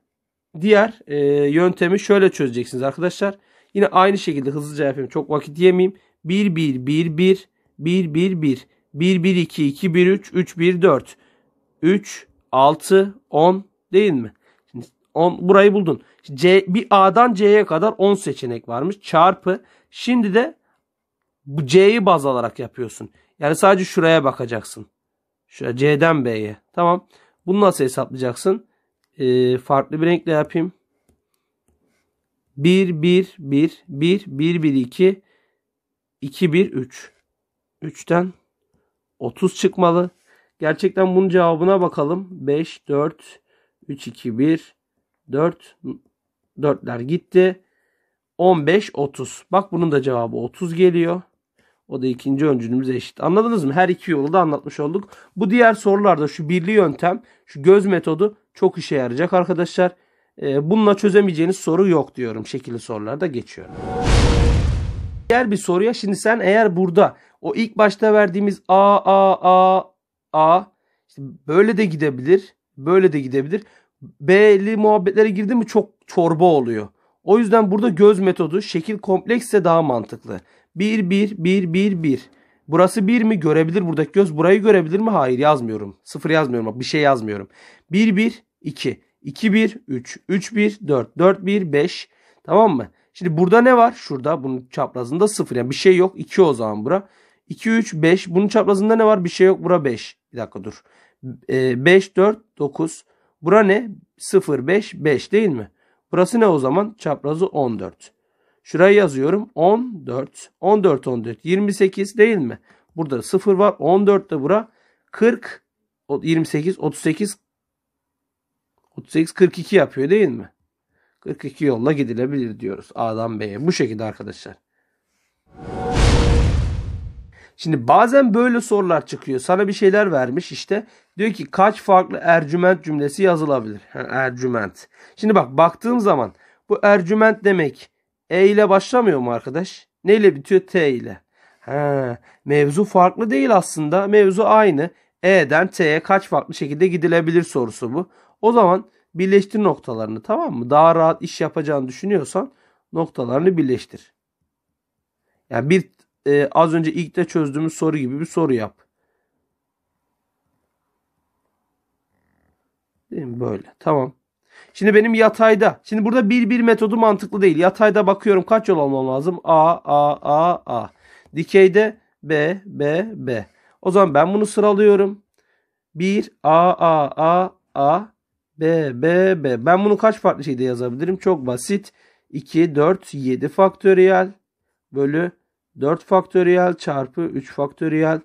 diğer e, yöntemi şöyle çözeceksiniz arkadaşlar. Arkadaşlar. Yine aynı şekilde hızlıca yapayım. Çok vakit yemeyeyim. 1 1 1 1 1 1 1 1 1 2 2 1 3 3 1 4 3 6 10 değil mi? Şimdi 10 burayı buldun. C bir A'dan C'ye kadar 10 seçenek varmış. Çarpı şimdi de bu C'yi baz alarak yapıyorsun. Yani sadece şuraya bakacaksın. Şuraya C'den B'ye. Tamam. Bunu nasıl hesaplayacaksın? Ee, farklı bir renkle yapayım. 1 1 1 1 1 1 2 2 1 3. 3'ten 30 çıkmalı. Gerçekten bunun cevabına bakalım. 5 4 3 2 1 4 4'ler gitti. 15 30. Bak bunun da cevabı 30 geliyor. O da ikinci öncülümüz eşit. Anladınız mı? Her iki yolu da anlatmış olduk. Bu diğer sorularda şu birli yöntem, şu göz metodu çok işe yarayacak arkadaşlar e, bununla çözemeyeceğiniz soru yok diyorum. Şekilli sorularda geçiyorum. Diğer bir soruya şimdi sen eğer burada o ilk başta verdiğimiz a a a a işte böyle de gidebilir. Böyle de gidebilir. B'li muhabbetlere girdi mi çok çorba oluyor. O yüzden burada göz metodu şekil kompleksse daha mantıklı. 1 1 1 1 1. Burası 1 mi? Görebilir buradaki göz. Burayı görebilir mi? Hayır yazmıyorum. 0 yazmıyorum. Bak bir şey yazmıyorum. 1 1 2. 2-1, 3, 3-1, 4, 4-1, 5. Tamam mı? Şimdi burada ne var? Şurada bunun çaprazında 0. Yani bir şey yok. 2 o zaman bura. 2, 3, 5. Bunun çaprazında ne var? Bir şey yok. Bura 5. Bir dakika dur. E, 5, 4, 9. Bura ne? 0, 5, 5 değil mi? Burası ne o zaman? Çaprazı 14. Şuraya yazıyorum. 14, 14, 14, 28 değil mi? Burada 0 var. 14 de bura. 40, 28, 38, 38-42 yapıyor değil mi? 42 yolla gidilebilir diyoruz A'dan B'ye. Bu şekilde arkadaşlar. Şimdi bazen böyle sorular çıkıyor. Sana bir şeyler vermiş işte. Diyor ki kaç farklı ercüment cümlesi yazılabilir? Ha, ercüment. Şimdi bak baktığım zaman bu ercüment demek E ile başlamıyor mu arkadaş? Ne ile bitiyor? T ile. Ha, mevzu farklı değil aslında. Mevzu aynı. E'den T'ye kaç farklı şekilde gidilebilir sorusu bu. O zaman birleştir noktalarını tamam mı? Daha rahat iş yapacağını düşünüyorsan noktalarını birleştir. Yani bir e, az önce ilk de çözdüğümüz soru gibi bir soru yap. Değil mi? Böyle. Tamam. Şimdi benim yatayda. Şimdi burada bir bir metodu mantıklı değil. Yatayda bakıyorum kaç yol olmam lazım? A, A, A, A. Dikeyde B, B, B. O zaman ben bunu sıralıyorum. 1, A, A, A, A. B, B, Ben bunu kaç farklı şeyde yazabilirim? Çok basit. 2, 4, 7 faktöriyel bölü 4 faktöriyel çarpı 3 faktöriyel.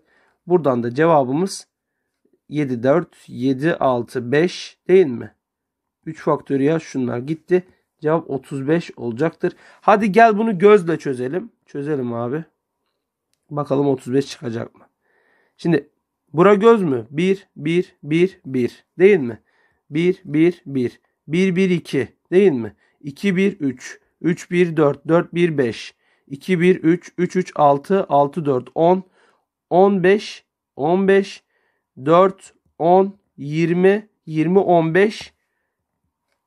Buradan da cevabımız 7, 4, 7, 6, 5 değil mi? 3 faktöriyel şunlar gitti. Cevap 35 olacaktır. Hadi gel bunu gözle çözelim. Çözelim abi. Bakalım 35 çıkacak mı? Şimdi bura göz mü? 1, 1, 1, 1 değil mi? 1 1 1 1 1 2 değil mi? 2 1 3 3 1 4 4 1 5 2 1 3 3 3 6 6 4 10 15 15 4 10 20 20 15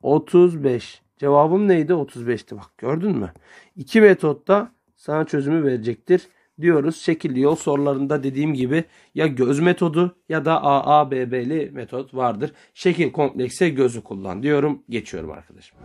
35 Cevabım neydi? 35'ti bak gördün mü? İki metotta sana çözümü verecektir diyoruz. Şekilli yol sorularında dediğim gibi ya göz metodu ya da AABB'li metot vardır. Şekil komplekse gözü kullan diyorum. Geçiyorum arkadaşım.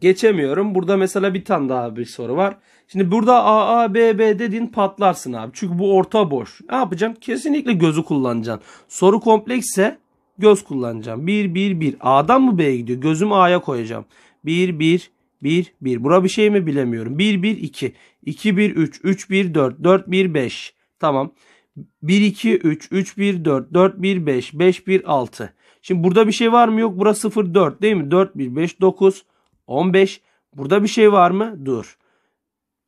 Geçemiyorum. Burada mesela bir tane daha bir soru var. Şimdi burada AABB dedin patlarsın abi. Çünkü bu orta boş. Ne yapacağım? Kesinlikle gözü kullanacaksın. Soru kompleksse göz kullanacağım. 1 1 1. A'dan mı B'ye gidiyor? Gözümü A'ya koyacağım. 1 1 1, 1. Bura bir şey mi bilemiyorum. 1, 1, 2. 2, 1, 3. 3, 1, 4. 4, 1, 5. Tamam. 1, 2, 3. 3, 1, 4. 4, 1, 5. 5, 1, 6. Şimdi burada bir şey var mı? Yok. Burası 0, 4 değil mi? 4, 1, 5, 9, 15. Burada bir şey var mı? Dur.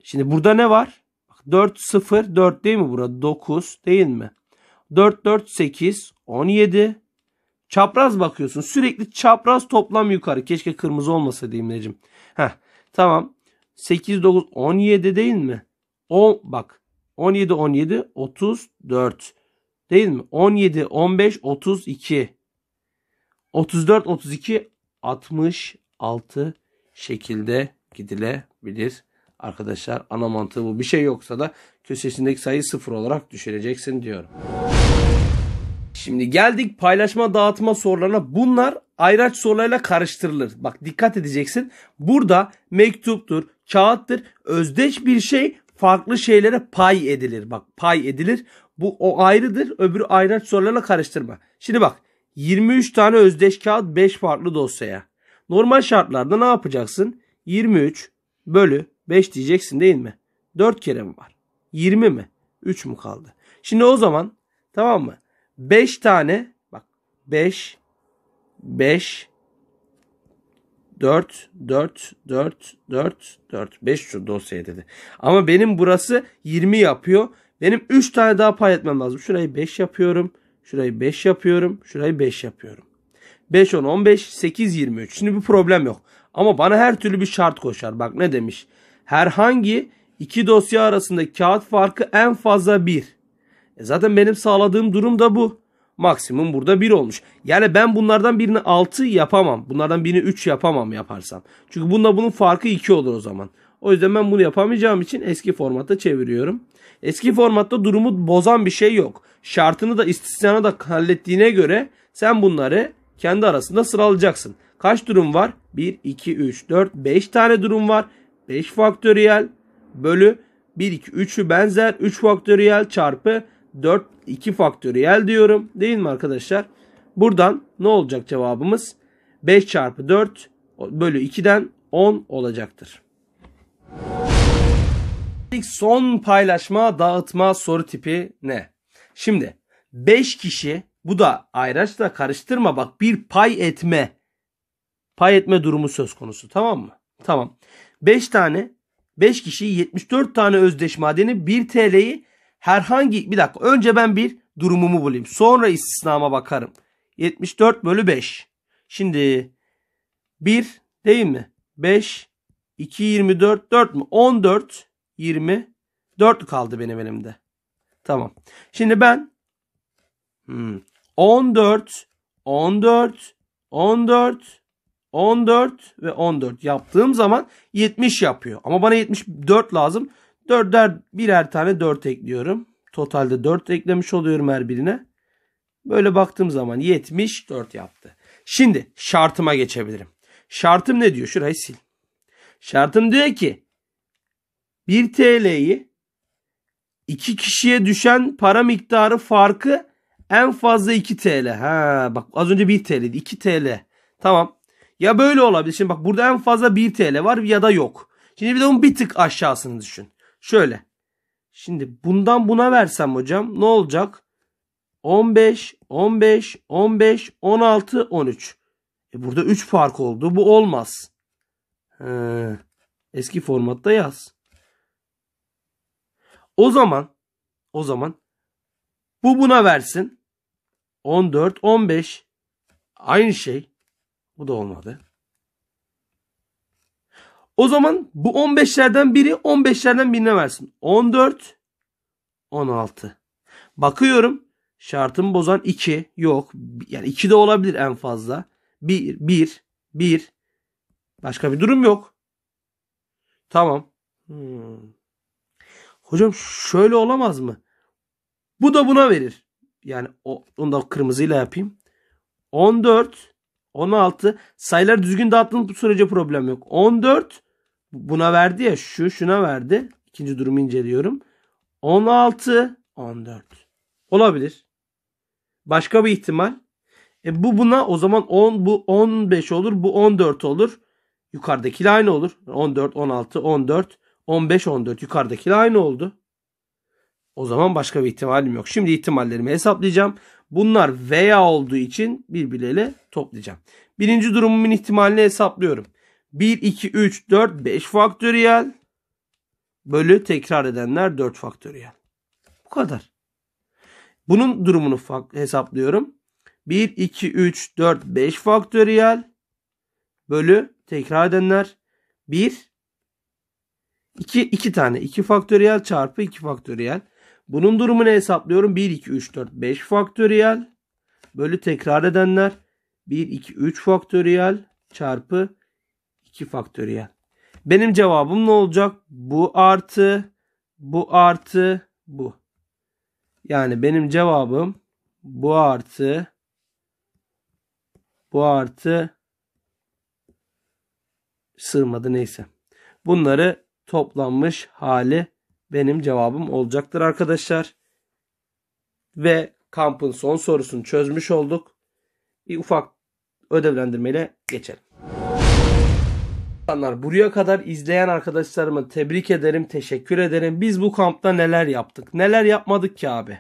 Şimdi burada ne var? 4, 0, 4 değil mi? Burada 9 değil mi? 4, 4, 8, 17, Çapraz bakıyorsun. Sürekli çapraz toplam yukarı. Keşke kırmızı olmasa diyeyim Necim. Heh, tamam. 8, 9, 17 değil mi? 10 bak. 17, 17, 34. Değil mi? 17, 15, 32. 34, 32, 66 şekilde gidilebilir. Arkadaşlar ana mantığı bu. Bir şey yoksa da köşesindeki sayı sıfır olarak düşüreceksin diyorum. Şimdi geldik paylaşma dağıtma sorularına. Bunlar ayraç sorularıyla karıştırılır. Bak dikkat edeceksin. Burada mektuptur, kağıttır. Özdeş bir şey farklı şeylere pay edilir. Bak pay edilir. Bu o ayrıdır. Öbürü ayraç sorularıyla karıştırma. Şimdi bak 23 tane özdeş kağıt 5 farklı dosyaya. Normal şartlarda ne yapacaksın? 23 bölü 5 diyeceksin değil mi? 4 kere mi var? 20 mi? 3 mü kaldı? Şimdi o zaman tamam mı? 5 tane bak 5 5 4 4 4 4 4 5 şu dosya dedi. Ama benim burası 20 yapıyor. Benim 3 tane daha pay etmem lazım. Şurayı 5 yapıyorum. Şurayı 5 yapıyorum. Şurayı 5 yapıyorum. 5 10 15 8 23. Şimdi bir problem yok. Ama bana her türlü bir şart koşar. Bak ne demiş? Herhangi iki dosya arasında kağıt farkı en fazla 1. E zaten benim sağladığım durum da bu. Maksimum burada 1 olmuş. Yani ben bunlardan birini 6 yapamam. Bunlardan birini 3 yapamam yaparsam. Çünkü bununla bunun farkı 2 olur o zaman. O yüzden ben bunu yapamayacağım için eski formatta çeviriyorum. Eski formatta durumu bozan bir şey yok. Şartını da istisnanı da hallettiğine göre sen bunları kendi arasında sıralayacaksın. Kaç durum var? 1, 2, 3, 4, 5 tane durum var. 5 faktöriyel bölü 1, 2, 3'ü benzer 3 faktöriyel çarpı 4 2 faktöriyel diyorum. Değil mi arkadaşlar? Buradan ne olacak cevabımız? 5 çarpı 4 bölü 2'den 10 olacaktır. İlk son paylaşma dağıtma soru tipi ne? Şimdi 5 kişi bu da ayraçla karıştırma bak bir pay etme pay etme durumu söz konusu tamam mı? Tamam. 5 tane 5 kişi 74 tane özdeş madeni 1 TL'yi herhangi bir dakika önce ben bir durumumu bulayım. Sonra istisnama bakarım. 74 bölü 5. Şimdi 1 değil mi? 5 2 24 4 mü? 14 20 4 kaldı benim elimde. Tamam. Şimdi ben hmm, 14 14 14 14 ve 14 yaptığım zaman 70 yapıyor. Ama bana 74 lazım. Dörder birer tane dört ekliyorum. Totalde dört eklemiş oluyorum her birine. Böyle baktığım zaman 74 yaptı. Şimdi şartıma geçebilirim. Şartım ne diyor? Şurayı sil. Şartım diyor ki 1 TL'yi 2 kişiye düşen para miktarı farkı en fazla 2 TL. Ha bak az önce 1 TL'di. 2 TL. Tamam. Ya böyle olabilir. Şimdi bak burada en fazla 1 TL var ya da yok. Şimdi bir de onun bir tık aşağısını düşün. Şöyle. Şimdi bundan buna versem hocam ne olacak? 15, 15, 15, 16, 13. E burada 3 fark oldu. Bu olmaz. He, eski formatta yaz. O zaman o zaman bu buna versin. 14, 15. Aynı şey. Bu da olmadı. O zaman bu 15'lerden biri 15'lerden birine versin. 14, 16. Bakıyorum şartımı bozan 2 yok. Yani 2 de olabilir en fazla. 1, 1, 1. Başka bir durum yok. Tamam. Hmm. Hocam şöyle olamaz mı? Bu da buna verir. Yani onu da kırmızıyla yapayım. 14, 16 sayılar düzgün dağıttığınız sürece problem yok. 14, buna verdi ya şu şuna verdi. İkinci durumu inceliyorum. 16 14 olabilir. Başka bir ihtimal. E bu buna o zaman 10 bu 15 olur bu 14 olur. Yukarıdakiyle aynı olur. 14 16 14 15 14 yukarıdakiyle aynı oldu. O zaman başka bir ihtimalim yok. Şimdi ihtimallerimi hesaplayacağım. Bunlar veya olduğu için birbirleriyle toplayacağım. Birinci durumumun ihtimalini hesaplıyorum. 1, 2, 3, 4, 5 faktöriyel bölü tekrar edenler 4 faktöriyel. Bu kadar. Bunun durumunu hesaplıyorum. 1, 2, 3, 4, 5 faktöriyel bölü tekrar edenler 1, 2, 2 tane 2 faktöriyel çarpı 2 faktöriyel. Bunun durumunu hesaplıyorum. 1, 2, 3, 4, 5 faktöriyel bölü tekrar edenler 1, 2, 3 faktöriyel çarpı 2 faktöriyel. Benim cevabım ne olacak? Bu artı, bu artı, bu. Yani benim cevabım bu artı, bu artı, sığmadı neyse. Bunları toplanmış hali benim cevabım olacaktır arkadaşlar. Ve kampın son sorusunu çözmüş olduk. Bir ufak ödevlendirmeyle geçelim yapanlar, buraya kadar izleyen arkadaşlarımı tebrik ederim, teşekkür ederim. Biz bu kampta neler yaptık? Neler yapmadık ki abi?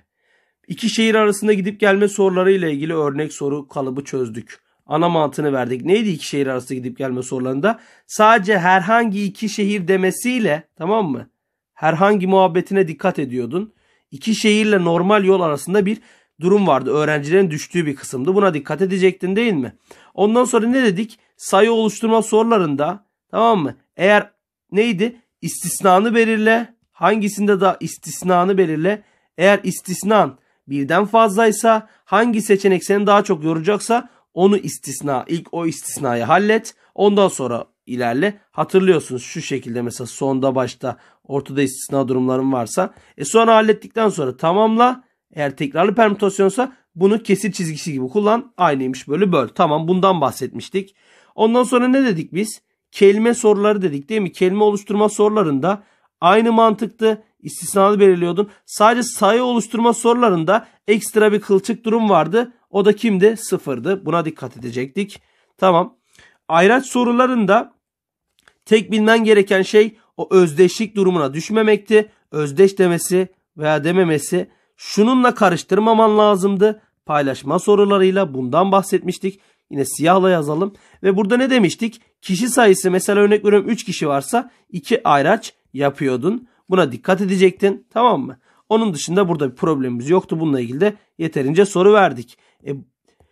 İki şehir arasında gidip gelme soruları ile ilgili örnek soru kalıbı çözdük. Ana mantığını verdik. Neydi iki şehir arası gidip gelme sorularında? Sadece herhangi iki şehir demesiyle tamam mı? Herhangi muhabbetine dikkat ediyordun. İki şehirle normal yol arasında bir durum vardı. Öğrencilerin düştüğü bir kısımdı. Buna dikkat edecektin değil mi? Ondan sonra ne dedik? Sayı oluşturma sorularında Tamam mı? Eğer neydi? İstisnanı belirle. Hangisinde daha istisnanı belirle. Eğer istisnan birden fazlaysa hangi seçenek seni daha çok yoracaksa onu istisna ilk o istisnayı hallet. Ondan sonra ilerle. Hatırlıyorsunuz şu şekilde mesela sonda başta ortada istisna durumların varsa. E sonra hallettikten sonra tamamla. Eğer tekrarlı permütasyonsa bunu kesir çizgisi gibi kullan. Aynıymış böyle böl. Tamam bundan bahsetmiştik. Ondan sonra ne dedik biz? kelime soruları dedik değil mi? Kelime oluşturma sorularında aynı mantıktı. İstisnalı belirliyordun. Sadece sayı oluşturma sorularında ekstra bir kılçık durum vardı. O da kimdi? Sıfırdı. Buna dikkat edecektik. Tamam. Ayraç sorularında tek bilmen gereken şey o özdeşlik durumuna düşmemekti. Özdeş demesi veya dememesi şununla karıştırmaman lazımdı. Paylaşma sorularıyla bundan bahsetmiştik. Yine siyahla yazalım. Ve burada ne demiştik? Kişi sayısı mesela örnek veriyorum 3 kişi varsa 2 ayraç yapıyordun. Buna dikkat edecektin. Tamam mı? Onun dışında burada bir problemimiz yoktu. Bununla ilgili de yeterince soru verdik. E,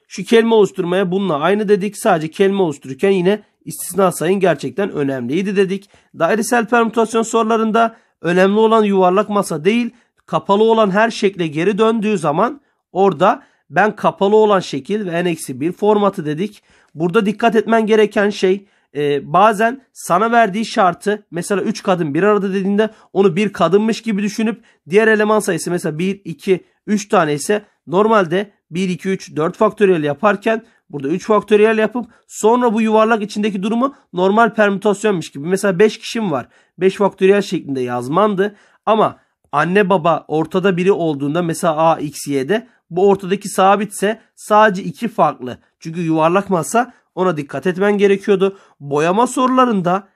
şu kelime oluşturmaya bununla aynı dedik. Sadece kelime oluştururken yine istisna sayın gerçekten önemliydi dedik. Dairesel permütasyon sorularında önemli olan yuvarlak masa değil kapalı olan her şekle geri döndüğü zaman orada ben kapalı olan şekil ve n bir formatı dedik. Burada dikkat etmen gereken şey e, bazen sana verdiği şartı mesela 3 kadın bir arada dediğinde onu bir kadınmış gibi düşünüp diğer eleman sayısı mesela 1, 2, 3 tane ise normalde 1, 2, 3, 4 faktöriyel yaparken burada 3 faktöriyel yapıp sonra bu yuvarlak içindeki durumu normal permütasyonmuş gibi. Mesela 5 kişim var. 5 faktöriyel şeklinde yazmandı ama anne baba ortada biri olduğunda mesela A, X, Y'de bu ortadaki sabitse sadece iki farklı. Çünkü yuvarlak masa ona dikkat etmen gerekiyordu. Boyama sorularında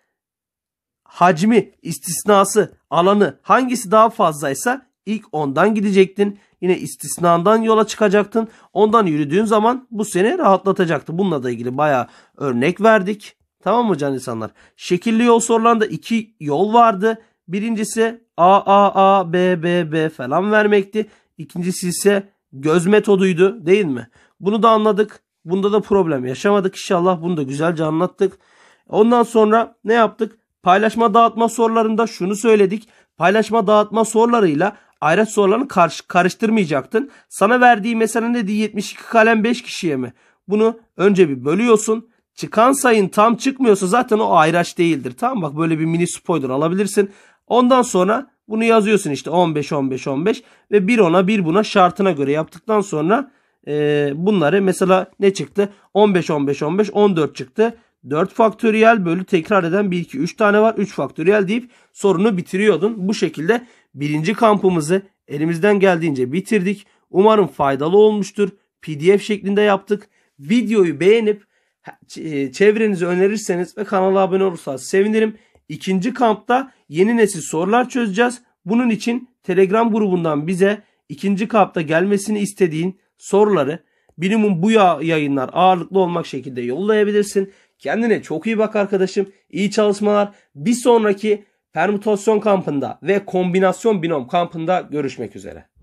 hacmi, istisnası, alanı hangisi daha fazlaysa ilk ondan gidecektin. Yine istisnandan yola çıkacaktın. Ondan yürüdüğün zaman bu seni rahatlatacaktı. Bununla da ilgili bayağı örnek verdik. Tamam mı can insanlar? Şekilli yol sorularında iki yol vardı. Birincisi A A A B B B falan vermekti. İkincisi ise göz metoduydu değil mi? Bunu da anladık. Bunda da problem yaşamadık inşallah. Bunu da güzelce anlattık. Ondan sonra ne yaptık? Paylaşma dağıtma sorularında şunu söyledik. Paylaşma dağıtma sorularıyla ayrıt sorularını karşı, karıştırmayacaktın. Sana verdiği mesela ne diye 72 kalem 5 kişiye mi? Bunu önce bir bölüyorsun. Çıkan sayın tam çıkmıyorsa zaten o ayraç değildir. Tamam bak böyle bir mini spoiler alabilirsin. Ondan sonra bunu yazıyorsun işte 15 15 15 ve bir ona bir buna şartına göre yaptıktan sonra e, bunları mesela ne çıktı? 15 15 15 14 çıktı. 4 faktöriyel bölü tekrar eden 1 2 3 tane var. 3 faktöriyel deyip sorunu bitiriyordun. Bu şekilde birinci kampımızı elimizden geldiğince bitirdik. Umarım faydalı olmuştur. PDF şeklinde yaptık. Videoyu beğenip e, çevrenizi önerirseniz ve kanala abone olursanız sevinirim. İkinci kampta yeni nesil sorular çözeceğiz. Bunun için Telegram grubundan bize ikinci kampta gelmesini istediğin soruları Bilimin bu yayınlar ağırlıklı olmak şekilde yollayabilirsin. Kendine çok iyi bak arkadaşım. İyi çalışmalar. Bir sonraki permütasyon kampında ve kombinasyon binom kampında görüşmek üzere.